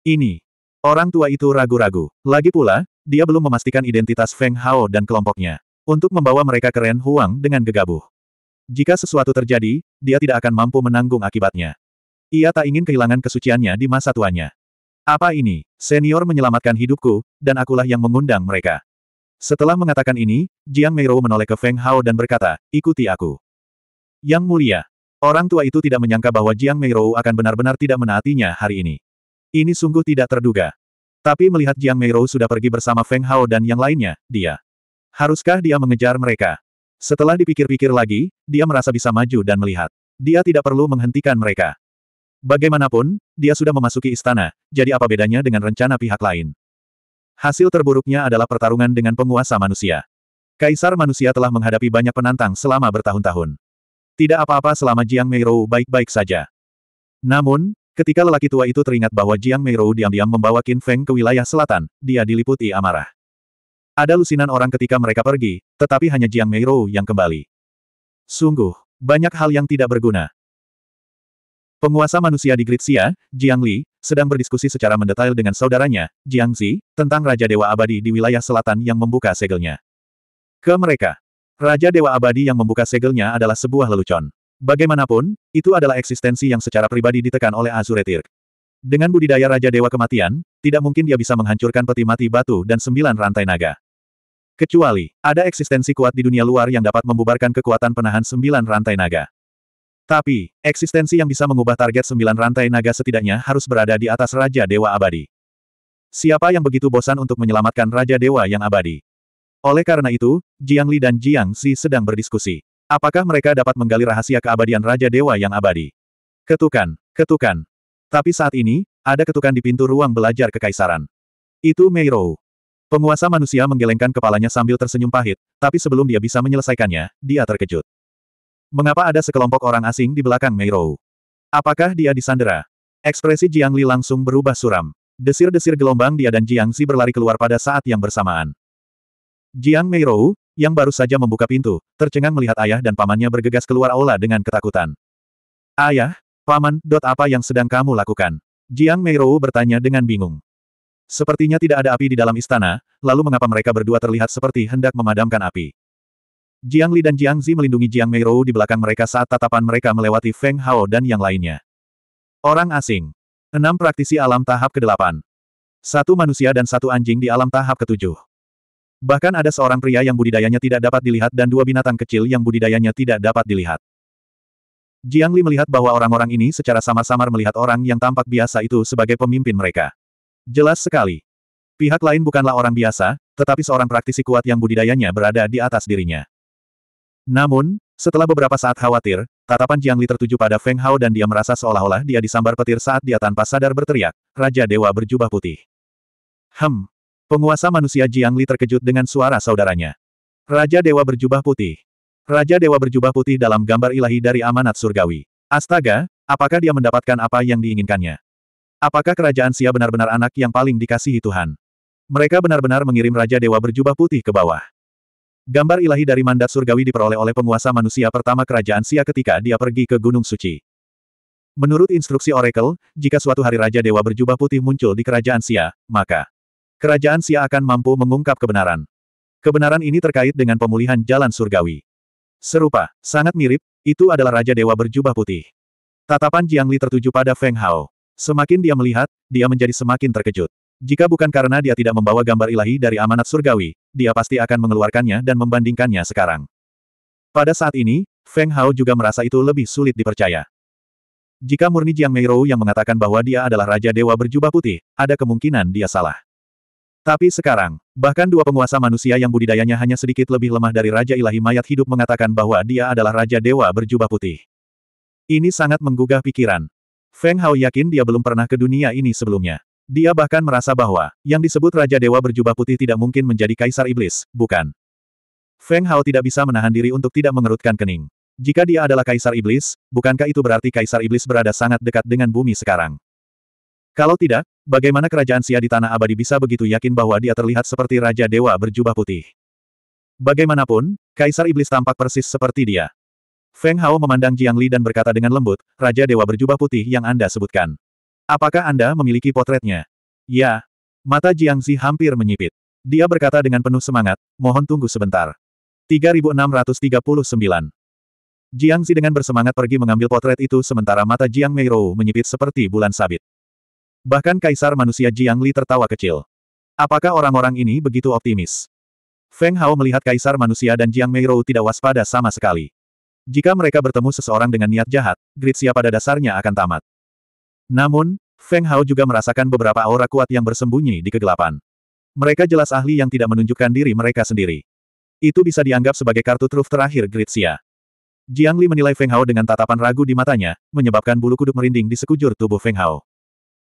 Ini. Orang tua itu ragu-ragu. Lagi pula, dia belum memastikan identitas Feng Hao dan kelompoknya. Untuk membawa mereka ke Ren Huang dengan gegabah. Jika sesuatu terjadi, dia tidak akan mampu menanggung akibatnya. Ia tak ingin kehilangan kesuciannya di masa tuanya. Apa ini? Senior menyelamatkan hidupku, dan akulah yang mengundang mereka. Setelah mengatakan ini, Jiang Meiro menoleh ke Feng Hao dan berkata, ikuti aku. Yang mulia, orang tua itu tidak menyangka bahwa Jiang Meiro akan benar-benar tidak menaatinya hari ini. Ini sungguh tidak terduga. Tapi melihat Jiang Meirou sudah pergi bersama Feng Hao dan yang lainnya, dia. Haruskah dia mengejar mereka? Setelah dipikir-pikir lagi, dia merasa bisa maju dan melihat. Dia tidak perlu menghentikan mereka. Bagaimanapun, dia sudah memasuki istana, jadi apa bedanya dengan rencana pihak lain? Hasil terburuknya adalah pertarungan dengan penguasa manusia. Kaisar manusia telah menghadapi banyak penantang selama bertahun-tahun. Tidak apa-apa selama Jiang Meirou baik-baik saja. Namun, Ketika lelaki tua itu teringat bahwa Jiang Meirou diam-diam membawa Qin Feng ke wilayah selatan, dia diliputi amarah. Ada lusinan orang ketika mereka pergi, tetapi hanya Jiang Meirou yang kembali. Sungguh, banyak hal yang tidak berguna. Penguasa manusia di Gritsia, Jiang Li, sedang berdiskusi secara mendetail dengan saudaranya, Jiang Zi, tentang Raja Dewa Abadi di wilayah selatan yang membuka segelnya. Ke mereka, Raja Dewa Abadi yang membuka segelnya adalah sebuah lelucon. Bagaimanapun, itu adalah eksistensi yang secara pribadi ditekan oleh Azuretir. Dengan budidaya Raja Dewa Kematian, tidak mungkin dia bisa menghancurkan peti mati batu dan sembilan rantai naga. Kecuali, ada eksistensi kuat di dunia luar yang dapat membubarkan kekuatan penahan sembilan rantai naga. Tapi, eksistensi yang bisa mengubah target sembilan rantai naga setidaknya harus berada di atas Raja Dewa Abadi. Siapa yang begitu bosan untuk menyelamatkan Raja Dewa yang abadi? Oleh karena itu, Jiang Li dan Jiang Xi sedang berdiskusi. Apakah mereka dapat menggali rahasia keabadian Raja Dewa yang abadi? Ketukan, ketukan. Tapi saat ini, ada ketukan di pintu ruang belajar kekaisaran. Itu Meiro. Penguasa manusia menggelengkan kepalanya sambil tersenyum pahit, tapi sebelum dia bisa menyelesaikannya, dia terkejut. Mengapa ada sekelompok orang asing di belakang Meiro? Apakah dia disandera? Ekspresi Jiang Li langsung berubah suram. Desir-desir gelombang dia dan Jiang Xi berlari keluar pada saat yang bersamaan. Jiang Meirou, yang baru saja membuka pintu, tercengang melihat ayah dan pamannya bergegas keluar aula dengan ketakutan. Ayah, paman, dot apa yang sedang kamu lakukan? Jiang Meirou bertanya dengan bingung. Sepertinya tidak ada api di dalam istana, lalu mengapa mereka berdua terlihat seperti hendak memadamkan api? Jiang Li dan Jiang Zi melindungi Jiang Meirou di belakang mereka saat tatapan mereka melewati Feng Hao dan yang lainnya. Orang asing. Enam praktisi alam tahap ke-8. Satu manusia dan satu anjing di alam tahap ketujuh. Bahkan ada seorang pria yang budidayanya tidak dapat dilihat dan dua binatang kecil yang budidayanya tidak dapat dilihat. Jiang Li melihat bahwa orang-orang ini secara samar-samar melihat orang yang tampak biasa itu sebagai pemimpin mereka. Jelas sekali. Pihak lain bukanlah orang biasa, tetapi seorang praktisi kuat yang budidayanya berada di atas dirinya. Namun, setelah beberapa saat khawatir, tatapan Jiang Li tertuju pada Feng Hao dan dia merasa seolah-olah dia disambar petir saat dia tanpa sadar berteriak, Raja Dewa berjubah putih. Hem, Penguasa manusia Jiang Li terkejut dengan suara saudaranya. Raja Dewa berjubah putih. Raja Dewa berjubah putih dalam gambar ilahi dari amanat surgawi. Astaga, apakah dia mendapatkan apa yang diinginkannya? Apakah kerajaan Sia benar-benar anak yang paling dikasihi Tuhan? Mereka benar-benar mengirim Raja Dewa berjubah putih ke bawah. Gambar ilahi dari mandat surgawi diperoleh oleh penguasa manusia pertama kerajaan Sia ketika dia pergi ke Gunung Suci. Menurut instruksi Oracle, jika suatu hari Raja Dewa berjubah putih muncul di kerajaan Sia, maka Kerajaan Sia akan mampu mengungkap kebenaran. Kebenaran ini terkait dengan pemulihan jalan surgawi. Serupa, sangat mirip, itu adalah Raja Dewa berjubah putih. Tatapan Jiang Li tertuju pada Feng Hao. Semakin dia melihat, dia menjadi semakin terkejut. Jika bukan karena dia tidak membawa gambar ilahi dari amanat surgawi, dia pasti akan mengeluarkannya dan membandingkannya sekarang. Pada saat ini, Feng Hao juga merasa itu lebih sulit dipercaya. Jika murni Jiang Meirou yang mengatakan bahwa dia adalah Raja Dewa berjubah putih, ada kemungkinan dia salah. Tapi sekarang, bahkan dua penguasa manusia yang budidayanya hanya sedikit lebih lemah dari Raja Ilahi Mayat Hidup mengatakan bahwa dia adalah Raja Dewa berjubah putih. Ini sangat menggugah pikiran. Feng Hao yakin dia belum pernah ke dunia ini sebelumnya. Dia bahkan merasa bahwa, yang disebut Raja Dewa berjubah putih tidak mungkin menjadi Kaisar Iblis, bukan? Feng Hao tidak bisa menahan diri untuk tidak mengerutkan kening. Jika dia adalah Kaisar Iblis, bukankah itu berarti Kaisar Iblis berada sangat dekat dengan bumi sekarang? Kalau tidak, bagaimana kerajaan Sia di Tanah Abadi bisa begitu yakin bahwa dia terlihat seperti Raja Dewa berjubah putih? Bagaimanapun, Kaisar Iblis tampak persis seperti dia. Feng Hao memandang Jiang Li dan berkata dengan lembut, Raja Dewa berjubah putih yang Anda sebutkan. Apakah Anda memiliki potretnya? Ya. Mata Jiang Zi hampir menyipit. Dia berkata dengan penuh semangat, mohon tunggu sebentar. 3639 Jiang Zi dengan bersemangat pergi mengambil potret itu sementara mata Jiang Meirou menyipit seperti bulan sabit. Bahkan kaisar manusia Jiang Li tertawa kecil. Apakah orang-orang ini begitu optimis? Feng Hao melihat kaisar manusia dan Jiang Meirou tidak waspada sama sekali. Jika mereka bertemu seseorang dengan niat jahat, Gritsia pada dasarnya akan tamat. Namun, Feng Hao juga merasakan beberapa aura kuat yang bersembunyi di kegelapan. Mereka jelas ahli yang tidak menunjukkan diri mereka sendiri. Itu bisa dianggap sebagai kartu truf terakhir Gritsia. Jiang Li menilai Feng Hao dengan tatapan ragu di matanya, menyebabkan bulu kuduk merinding di sekujur tubuh Feng Hao.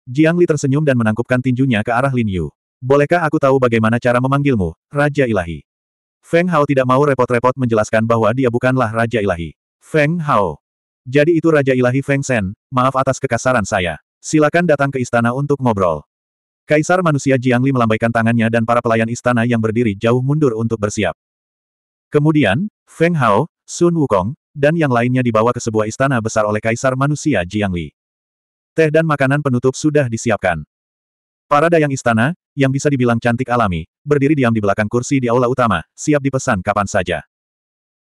Jiang Li tersenyum dan menangkupkan tinjunya ke arah Lin Yu. Bolehkah aku tahu bagaimana cara memanggilmu, Raja Ilahi? Feng Hao tidak mau repot-repot menjelaskan bahwa dia bukanlah Raja Ilahi. Feng Hao. Jadi itu Raja Ilahi Feng Shen. maaf atas kekasaran saya. Silakan datang ke istana untuk ngobrol. Kaisar manusia Jiang Li melambaikan tangannya dan para pelayan istana yang berdiri jauh mundur untuk bersiap. Kemudian, Feng Hao, Sun Wukong, dan yang lainnya dibawa ke sebuah istana besar oleh Kaisar manusia Jiang Li. Teh dan makanan penutup sudah disiapkan. Para dayang istana, yang bisa dibilang cantik alami, berdiri diam di belakang kursi di aula utama, siap dipesan kapan saja.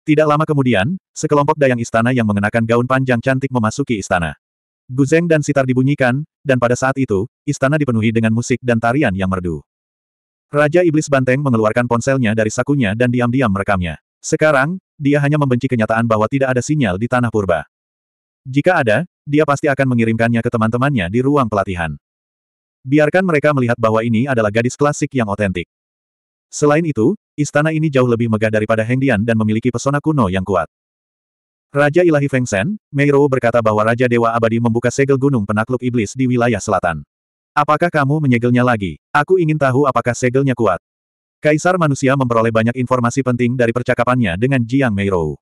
Tidak lama kemudian, sekelompok dayang istana yang mengenakan gaun panjang cantik memasuki istana. Guzeng dan sitar dibunyikan, dan pada saat itu, istana dipenuhi dengan musik dan tarian yang merdu. Raja Iblis Banteng mengeluarkan ponselnya dari sakunya dan diam-diam merekamnya. Sekarang, dia hanya membenci kenyataan bahwa tidak ada sinyal di Tanah Purba. Jika ada, dia pasti akan mengirimkannya ke teman-temannya di ruang pelatihan. Biarkan mereka melihat bahwa ini adalah gadis klasik yang otentik. Selain itu, istana ini jauh lebih megah daripada Hengdian dan memiliki pesona kuno yang kuat. Raja Ilahi Feng Mei Rou berkata bahwa Raja Dewa Abadi membuka segel gunung penakluk iblis di wilayah selatan. Apakah kamu menyegelnya lagi? Aku ingin tahu apakah segelnya kuat. Kaisar manusia memperoleh banyak informasi penting dari percakapannya dengan Jiang Mei Rou.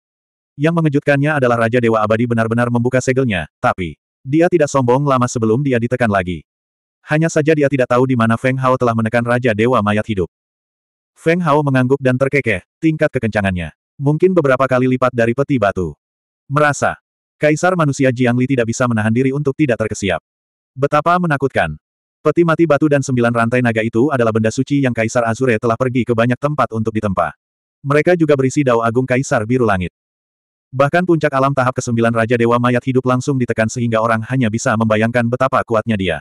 Yang mengejutkannya adalah Raja Dewa Abadi benar-benar membuka segelnya, tapi dia tidak sombong lama sebelum dia ditekan lagi. Hanya saja dia tidak tahu di mana Feng Hao telah menekan Raja Dewa Mayat Hidup. Feng Hao mengangguk dan terkekeh, tingkat kekencangannya. Mungkin beberapa kali lipat dari peti batu. Merasa, Kaisar manusia Jiang Li tidak bisa menahan diri untuk tidak terkesiap. Betapa menakutkan. Peti mati batu dan sembilan rantai naga itu adalah benda suci yang Kaisar Azure telah pergi ke banyak tempat untuk ditempa. Mereka juga berisi dao agung Kaisar Biru Langit. Bahkan puncak alam tahap ke-9 Raja Dewa Mayat hidup langsung ditekan sehingga orang hanya bisa membayangkan betapa kuatnya dia.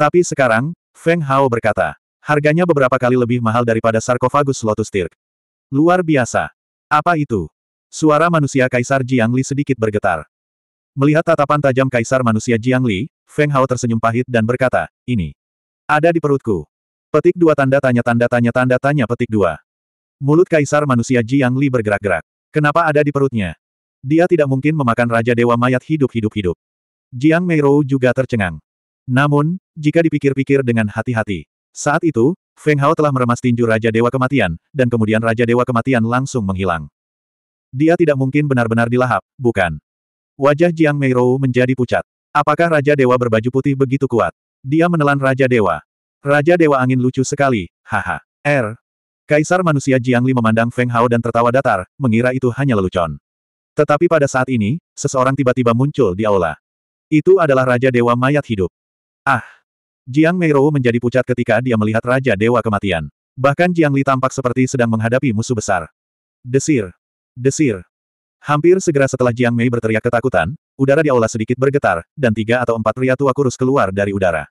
Tapi sekarang, Feng Hao berkata, harganya beberapa kali lebih mahal daripada sarkofagus Lotus Tirk. Luar biasa. Apa itu? Suara manusia Kaisar Jiang Li sedikit bergetar. Melihat tatapan tajam Kaisar manusia Jiang Li Feng Hao tersenyum pahit dan berkata, ini. Ada di perutku. Petik dua tanda tanya tanda tanya tanda tanya petik dua. Mulut Kaisar manusia Jiang Li bergerak-gerak. Kenapa ada di perutnya? Dia tidak mungkin memakan Raja Dewa Mayat hidup-hidup-hidup. Jiang Meirou juga tercengang. Namun, jika dipikir-pikir dengan hati-hati. Saat itu, Feng Hao telah meremas tinju Raja Dewa Kematian, dan kemudian Raja Dewa Kematian langsung menghilang. Dia tidak mungkin benar-benar dilahap, bukan? Wajah Jiang Meirou menjadi pucat. Apakah Raja Dewa berbaju putih begitu kuat? Dia menelan Raja Dewa. Raja Dewa angin lucu sekali, haha. R. Er, Kaisar manusia Jiang Li memandang Feng Hao dan tertawa datar, mengira itu hanya lelucon. Tetapi pada saat ini, seseorang tiba-tiba muncul di aula. Itu adalah Raja Dewa Mayat Hidup. Ah! Jiang Meirou menjadi pucat ketika dia melihat Raja Dewa Kematian. Bahkan Jiang Li tampak seperti sedang menghadapi musuh besar. Desir! Desir! Hampir segera setelah Jiang Mei berteriak ketakutan, udara di aula sedikit bergetar, dan tiga atau empat pria tua kurus keluar dari udara.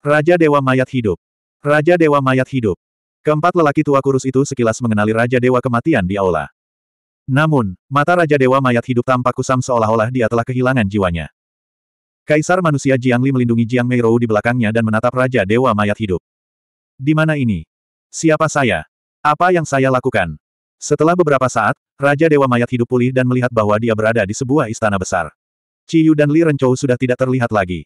Raja Dewa Mayat Hidup. Raja Dewa Mayat Hidup. Keempat lelaki tua kurus itu sekilas mengenali Raja Dewa Kematian di aula. Namun, mata Raja Dewa Mayat Hidup tampak kusam seolah-olah dia telah kehilangan jiwanya. Kaisar manusia Jiang Li melindungi Jiang Meirou di belakangnya dan menatap Raja Dewa Mayat Hidup. Di mana ini? Siapa saya? Apa yang saya lakukan? Setelah beberapa saat, Raja Dewa Mayat Hidup pulih dan melihat bahwa dia berada di sebuah istana besar. Ciyu dan Li Renchou sudah tidak terlihat lagi.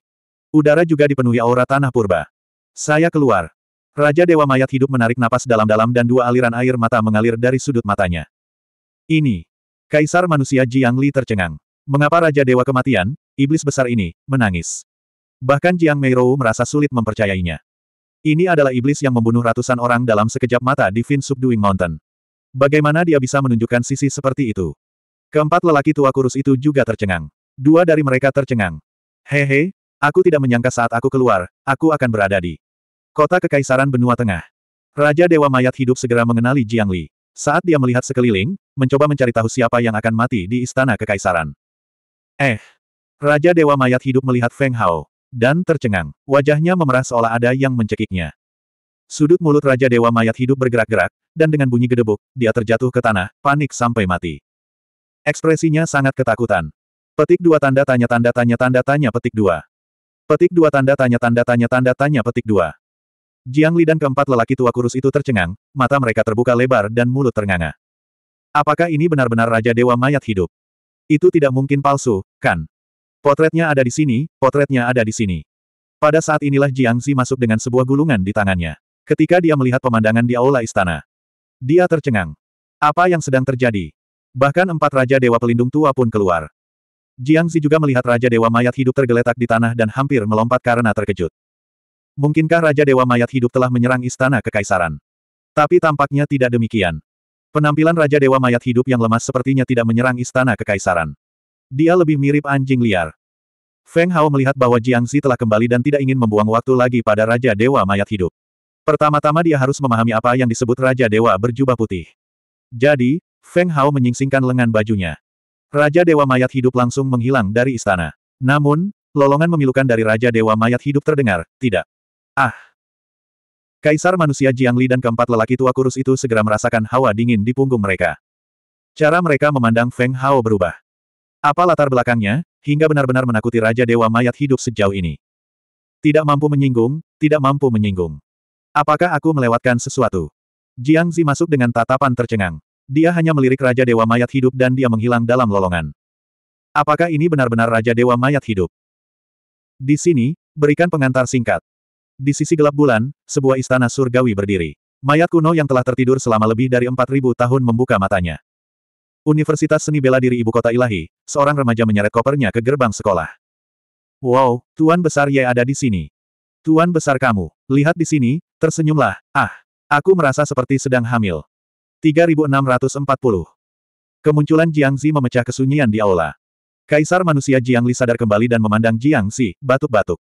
Udara juga dipenuhi aura tanah purba. Saya keluar. Raja Dewa Mayat hidup menarik napas dalam-dalam dan dua aliran air mata mengalir dari sudut matanya. Ini. Kaisar manusia Jiang Li tercengang. Mengapa Raja Dewa Kematian, iblis besar ini, menangis? Bahkan Jiang Meirou merasa sulit mempercayainya. Ini adalah iblis yang membunuh ratusan orang dalam sekejap mata di Fin Subduing Mountain. Bagaimana dia bisa menunjukkan sisi seperti itu? Keempat lelaki tua kurus itu juga tercengang. Dua dari mereka tercengang. Hehe, Aku tidak menyangka saat aku keluar, aku akan berada di Kota Kekaisaran Benua Tengah. Raja Dewa Mayat Hidup segera mengenali Jiang Li. Saat dia melihat sekeliling, mencoba mencari tahu siapa yang akan mati di Istana Kekaisaran. Eh! Raja Dewa Mayat Hidup melihat Feng Hao, dan tercengang. Wajahnya memerah seolah ada yang mencekiknya. Sudut mulut Raja Dewa Mayat Hidup bergerak-gerak, dan dengan bunyi gedebuk, dia terjatuh ke tanah, panik sampai mati. Ekspresinya sangat ketakutan. Petik dua tanda tanya tanda tanya tanda tanya petik dua. Petik dua tanda tanya tanda tanya tanda tanya petik dua. Jiang Li dan keempat lelaki tua kurus itu tercengang, mata mereka terbuka lebar dan mulut ternganga. Apakah ini benar-benar Raja Dewa Mayat Hidup? Itu tidak mungkin palsu, kan? Potretnya ada di sini, potretnya ada di sini. Pada saat inilah Jiang Zi masuk dengan sebuah gulungan di tangannya. Ketika dia melihat pemandangan di aula istana, dia tercengang. Apa yang sedang terjadi? Bahkan empat Raja Dewa Pelindung Tua pun keluar. Jiang Zi juga melihat Raja Dewa Mayat Hidup tergeletak di tanah dan hampir melompat karena terkejut. Mungkinkah Raja Dewa Mayat Hidup telah menyerang istana kekaisaran? Tapi tampaknya tidak demikian. Penampilan Raja Dewa Mayat Hidup yang lemas sepertinya tidak menyerang istana kekaisaran. Dia lebih mirip anjing liar. Feng Hao melihat bahwa Jiang Xi telah kembali dan tidak ingin membuang waktu lagi pada Raja Dewa Mayat Hidup. Pertama-tama dia harus memahami apa yang disebut Raja Dewa berjubah putih. Jadi, Feng Hao menyingsingkan lengan bajunya. Raja Dewa Mayat Hidup langsung menghilang dari istana. Namun, lolongan memilukan dari Raja Dewa Mayat Hidup terdengar, tidak. Ah! Kaisar manusia Jiang Li dan keempat lelaki tua kurus itu segera merasakan hawa dingin di punggung mereka. Cara mereka memandang Feng Hao berubah. Apa latar belakangnya, hingga benar-benar menakuti Raja Dewa Mayat hidup sejauh ini. Tidak mampu menyinggung, tidak mampu menyinggung. Apakah aku melewatkan sesuatu? Jiang Zi masuk dengan tatapan tercengang. Dia hanya melirik Raja Dewa Mayat hidup dan dia menghilang dalam lolongan. Apakah ini benar-benar Raja Dewa Mayat hidup? Di sini, berikan pengantar singkat. Di sisi gelap bulan, sebuah istana surgawi berdiri. Mayat kuno yang telah tertidur selama lebih dari 4.000 tahun membuka matanya. Universitas Seni Bela Diri Ibu Kota Ilahi, seorang remaja menyeret kopernya ke gerbang sekolah. Wow, Tuan Besar Ye ada di sini. Tuan Besar kamu, lihat di sini, tersenyumlah, ah, aku merasa seperti sedang hamil. 3640 Kemunculan Jiang Zi memecah kesunyian di aula. Kaisar manusia Jiang Li sadar kembali dan memandang Jiang Zi, batuk-batuk.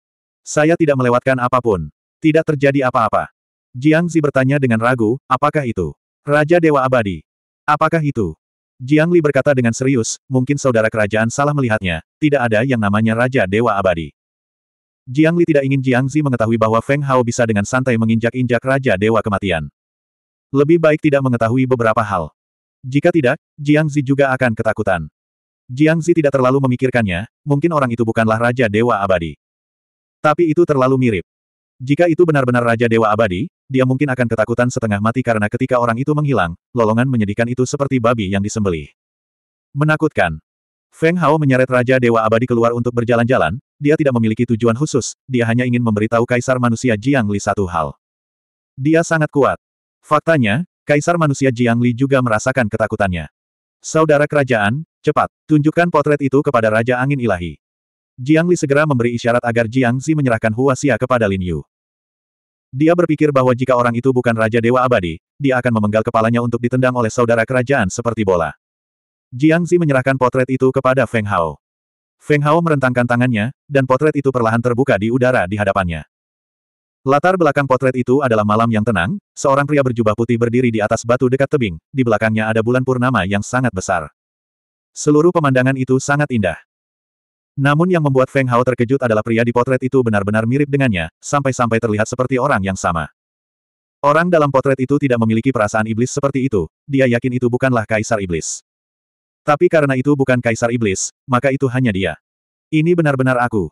Saya tidak melewatkan apapun. Tidak terjadi apa-apa. Jiang Zi bertanya dengan ragu, apakah itu? Raja Dewa Abadi. Apakah itu? Jiang Li berkata dengan serius, mungkin saudara kerajaan salah melihatnya, tidak ada yang namanya Raja Dewa Abadi. Jiang Li tidak ingin Jiang Zi mengetahui bahwa Feng Hao bisa dengan santai menginjak-injak Raja Dewa Kematian. Lebih baik tidak mengetahui beberapa hal. Jika tidak, Jiang Zi juga akan ketakutan. Jiang Zi tidak terlalu memikirkannya, mungkin orang itu bukanlah Raja Dewa Abadi. Tapi itu terlalu mirip. Jika itu benar-benar Raja Dewa Abadi, dia mungkin akan ketakutan setengah mati karena ketika orang itu menghilang, lolongan menyedihkan itu seperti babi yang disembelih. Menakutkan. Feng Hao menyeret Raja Dewa Abadi keluar untuk berjalan-jalan, dia tidak memiliki tujuan khusus, dia hanya ingin memberitahu Kaisar Manusia Jiang Li satu hal. Dia sangat kuat. Faktanya, Kaisar Manusia Jiang Li juga merasakan ketakutannya. Saudara kerajaan, cepat, tunjukkan potret itu kepada Raja Angin Ilahi. Jiang Li segera memberi isyarat agar Jiang Zi menyerahkan Hua Xia kepada Lin Yu. Dia berpikir bahwa jika orang itu bukan Raja Dewa Abadi, dia akan memenggal kepalanya untuk ditendang oleh saudara kerajaan seperti bola. Jiang Zi menyerahkan potret itu kepada Feng Hao. Feng Hao merentangkan tangannya, dan potret itu perlahan terbuka di udara di hadapannya. Latar belakang potret itu adalah malam yang tenang, seorang pria berjubah putih berdiri di atas batu dekat tebing, di belakangnya ada bulan purnama yang sangat besar. Seluruh pemandangan itu sangat indah. Namun yang membuat Feng Hao terkejut adalah pria di potret itu benar-benar mirip dengannya, sampai-sampai terlihat seperti orang yang sama. Orang dalam potret itu tidak memiliki perasaan iblis seperti itu, dia yakin itu bukanlah Kaisar Iblis. Tapi karena itu bukan Kaisar Iblis, maka itu hanya dia. Ini benar-benar aku.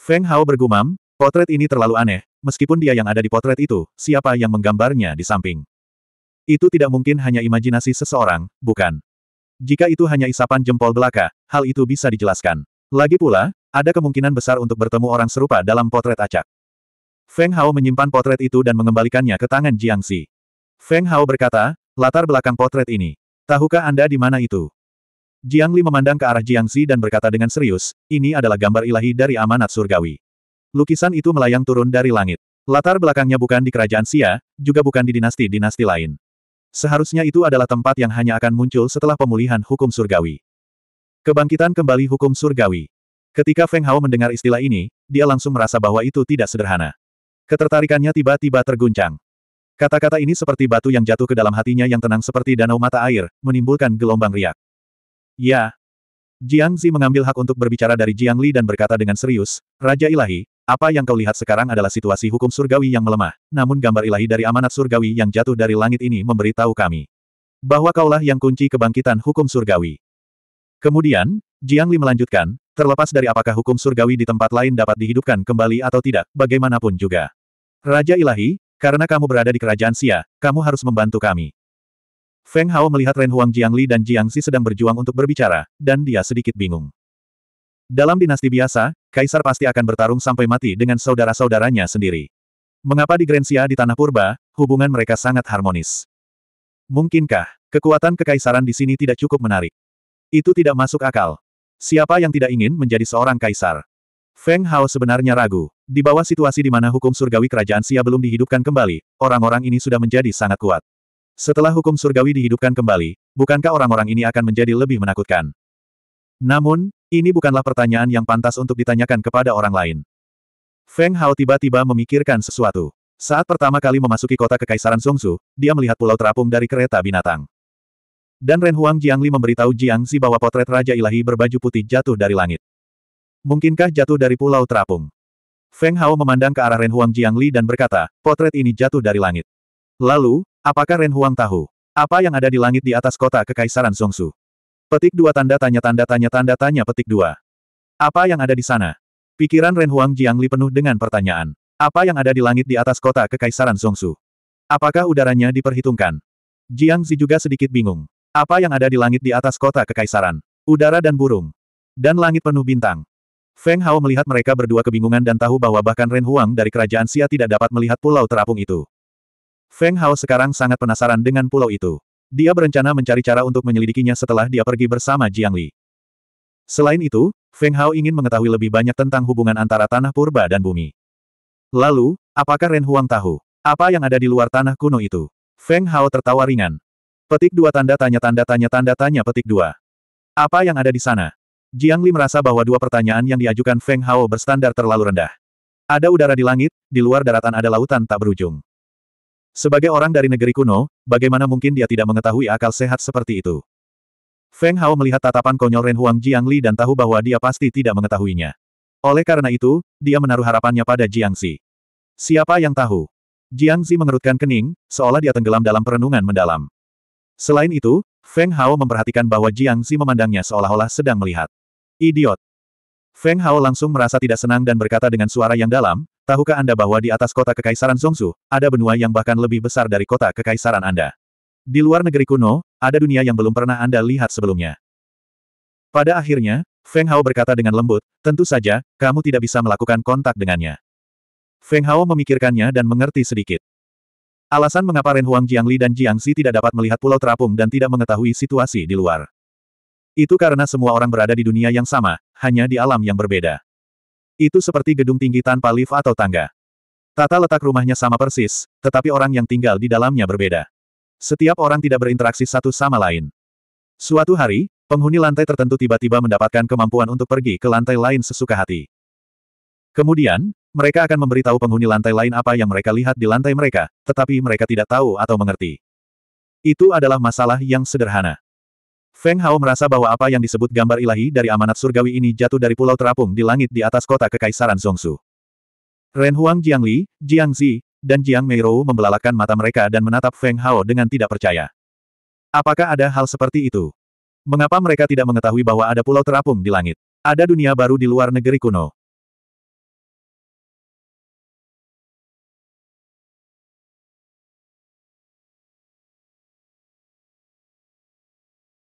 Feng Hao bergumam, potret ini terlalu aneh, meskipun dia yang ada di potret itu, siapa yang menggambarnya di samping. Itu tidak mungkin hanya imajinasi seseorang, bukan? Jika itu hanya isapan jempol belaka, hal itu bisa dijelaskan. Lagi pula, ada kemungkinan besar untuk bertemu orang serupa dalam potret acak. Feng Hao menyimpan potret itu dan mengembalikannya ke tangan Jiang Xi. Feng Hao berkata, latar belakang potret ini. Tahukah Anda di mana itu? Jiang Li memandang ke arah Jiang Xi dan berkata dengan serius, ini adalah gambar ilahi dari amanat surgawi. Lukisan itu melayang turun dari langit. Latar belakangnya bukan di kerajaan Xia, juga bukan di dinasti-dinasti lain. Seharusnya itu adalah tempat yang hanya akan muncul setelah pemulihan hukum surgawi. Kebangkitan kembali hukum surgawi. Ketika Feng Hao mendengar istilah ini, dia langsung merasa bahwa itu tidak sederhana. Ketertarikannya tiba-tiba terguncang. Kata-kata ini seperti batu yang jatuh ke dalam hatinya yang tenang seperti danau mata air, menimbulkan gelombang riak. Ya. Jiang Zi mengambil hak untuk berbicara dari Jiang Li dan berkata dengan serius, Raja Ilahi, apa yang kau lihat sekarang adalah situasi hukum surgawi yang melemah, namun gambar ilahi dari amanat surgawi yang jatuh dari langit ini memberitahu kami. Bahwa kaulah yang kunci kebangkitan hukum surgawi. Kemudian, Jiang Li melanjutkan, terlepas dari apakah hukum surgawi di tempat lain dapat dihidupkan kembali atau tidak, bagaimanapun juga. Raja Ilahi, karena kamu berada di kerajaan Xia, kamu harus membantu kami. Feng Hao melihat Ren Huang Jiang Li, dan Jiang Xi sedang berjuang untuk berbicara, dan dia sedikit bingung. Dalam dinasti biasa, kaisar pasti akan bertarung sampai mati dengan saudara-saudaranya sendiri. Mengapa di Grensia di Tanah Purba, hubungan mereka sangat harmonis? Mungkinkah, kekuatan kekaisaran di sini tidak cukup menarik? Itu tidak masuk akal. Siapa yang tidak ingin menjadi seorang kaisar? Feng Hao sebenarnya ragu. Di bawah situasi di mana hukum surgawi kerajaan Xia belum dihidupkan kembali, orang-orang ini sudah menjadi sangat kuat. Setelah hukum surgawi dihidupkan kembali, bukankah orang-orang ini akan menjadi lebih menakutkan? Namun, ini bukanlah pertanyaan yang pantas untuk ditanyakan kepada orang lain. Feng Hao tiba-tiba memikirkan sesuatu. Saat pertama kali memasuki kota Kekaisaran Songsu, dia melihat pulau terapung dari kereta binatang. Dan Ren Huang Jiangli memberitahu Jiang Xi bahwa potret Raja Ilahi berbaju putih jatuh dari langit. Mungkinkah jatuh dari Pulau Terapung? Feng Hao memandang ke arah Ren Huang Jiangli dan berkata, potret ini jatuh dari langit. Lalu, apakah Ren Huang tahu? Apa yang ada di langit di atas kota Kekaisaran Songsu? Petik dua tanda tanya tanda tanya tanda tanya petik dua. Apa yang ada di sana? Pikiran Ren Huang Jiangli penuh dengan pertanyaan. Apa yang ada di langit di atas kota Kekaisaran Songsu? Apakah udaranya diperhitungkan? Jiang Zi juga sedikit bingung. Apa yang ada di langit di atas kota kekaisaran? Udara dan burung. Dan langit penuh bintang. Feng Hao melihat mereka berdua kebingungan dan tahu bahwa bahkan Ren Huang dari kerajaan Xia tidak dapat melihat pulau terapung itu. Feng Hao sekarang sangat penasaran dengan pulau itu. Dia berencana mencari cara untuk menyelidikinya setelah dia pergi bersama Jiang Li. Selain itu, Feng Hao ingin mengetahui lebih banyak tentang hubungan antara tanah purba dan bumi. Lalu, apakah Ren Huang tahu? Apa yang ada di luar tanah kuno itu? Feng Hao tertawa ringan. Petik dua tanda tanya tanda tanya tanda tanya petik dua. Apa yang ada di sana? Jiang Li merasa bahwa dua pertanyaan yang diajukan Feng Hao berstandar terlalu rendah. Ada udara di langit, di luar daratan ada lautan tak berujung. Sebagai orang dari negeri kuno, bagaimana mungkin dia tidak mengetahui akal sehat seperti itu? Feng Hao melihat tatapan konyol Ren Huang Jiang Li dan tahu bahwa dia pasti tidak mengetahuinya. Oleh karena itu, dia menaruh harapannya pada Jiang Xi. Siapa yang tahu? Jiang Xi mengerutkan kening, seolah dia tenggelam dalam perenungan mendalam. Selain itu, Feng Hao memperhatikan bahwa Jiang Xi memandangnya seolah-olah sedang melihat. Idiot! Feng Hao langsung merasa tidak senang dan berkata dengan suara yang dalam, tahukah Anda bahwa di atas kota Kekaisaran Zongsu, ada benua yang bahkan lebih besar dari kota Kekaisaran Anda. Di luar negeri kuno, ada dunia yang belum pernah Anda lihat sebelumnya. Pada akhirnya, Feng Hao berkata dengan lembut, tentu saja, kamu tidak bisa melakukan kontak dengannya. Feng Hao memikirkannya dan mengerti sedikit. Alasan mengapa Ren Huang Jiangli dan Jiangxi tidak dapat melihat pulau terapung dan tidak mengetahui situasi di luar. Itu karena semua orang berada di dunia yang sama, hanya di alam yang berbeda. Itu seperti gedung tinggi tanpa lift atau tangga. Tata letak rumahnya sama persis, tetapi orang yang tinggal di dalamnya berbeda. Setiap orang tidak berinteraksi satu sama lain. Suatu hari, penghuni lantai tertentu tiba-tiba mendapatkan kemampuan untuk pergi ke lantai lain sesuka hati. Kemudian, mereka akan memberitahu penghuni lantai lain apa yang mereka lihat di lantai mereka, tetapi mereka tidak tahu atau mengerti. Itu adalah masalah yang sederhana. Feng Hao merasa bahwa apa yang disebut gambar ilahi dari amanat surgawi ini jatuh dari pulau terapung di langit di atas kota kekaisaran Zongsu. Ren Huang Jiang Li, Jiang Zi, dan Jiang Meirou membelalakan mata mereka dan menatap Feng Hao dengan tidak percaya. Apakah ada hal seperti itu? Mengapa mereka tidak mengetahui bahwa ada pulau terapung di langit? Ada dunia baru di luar negeri kuno.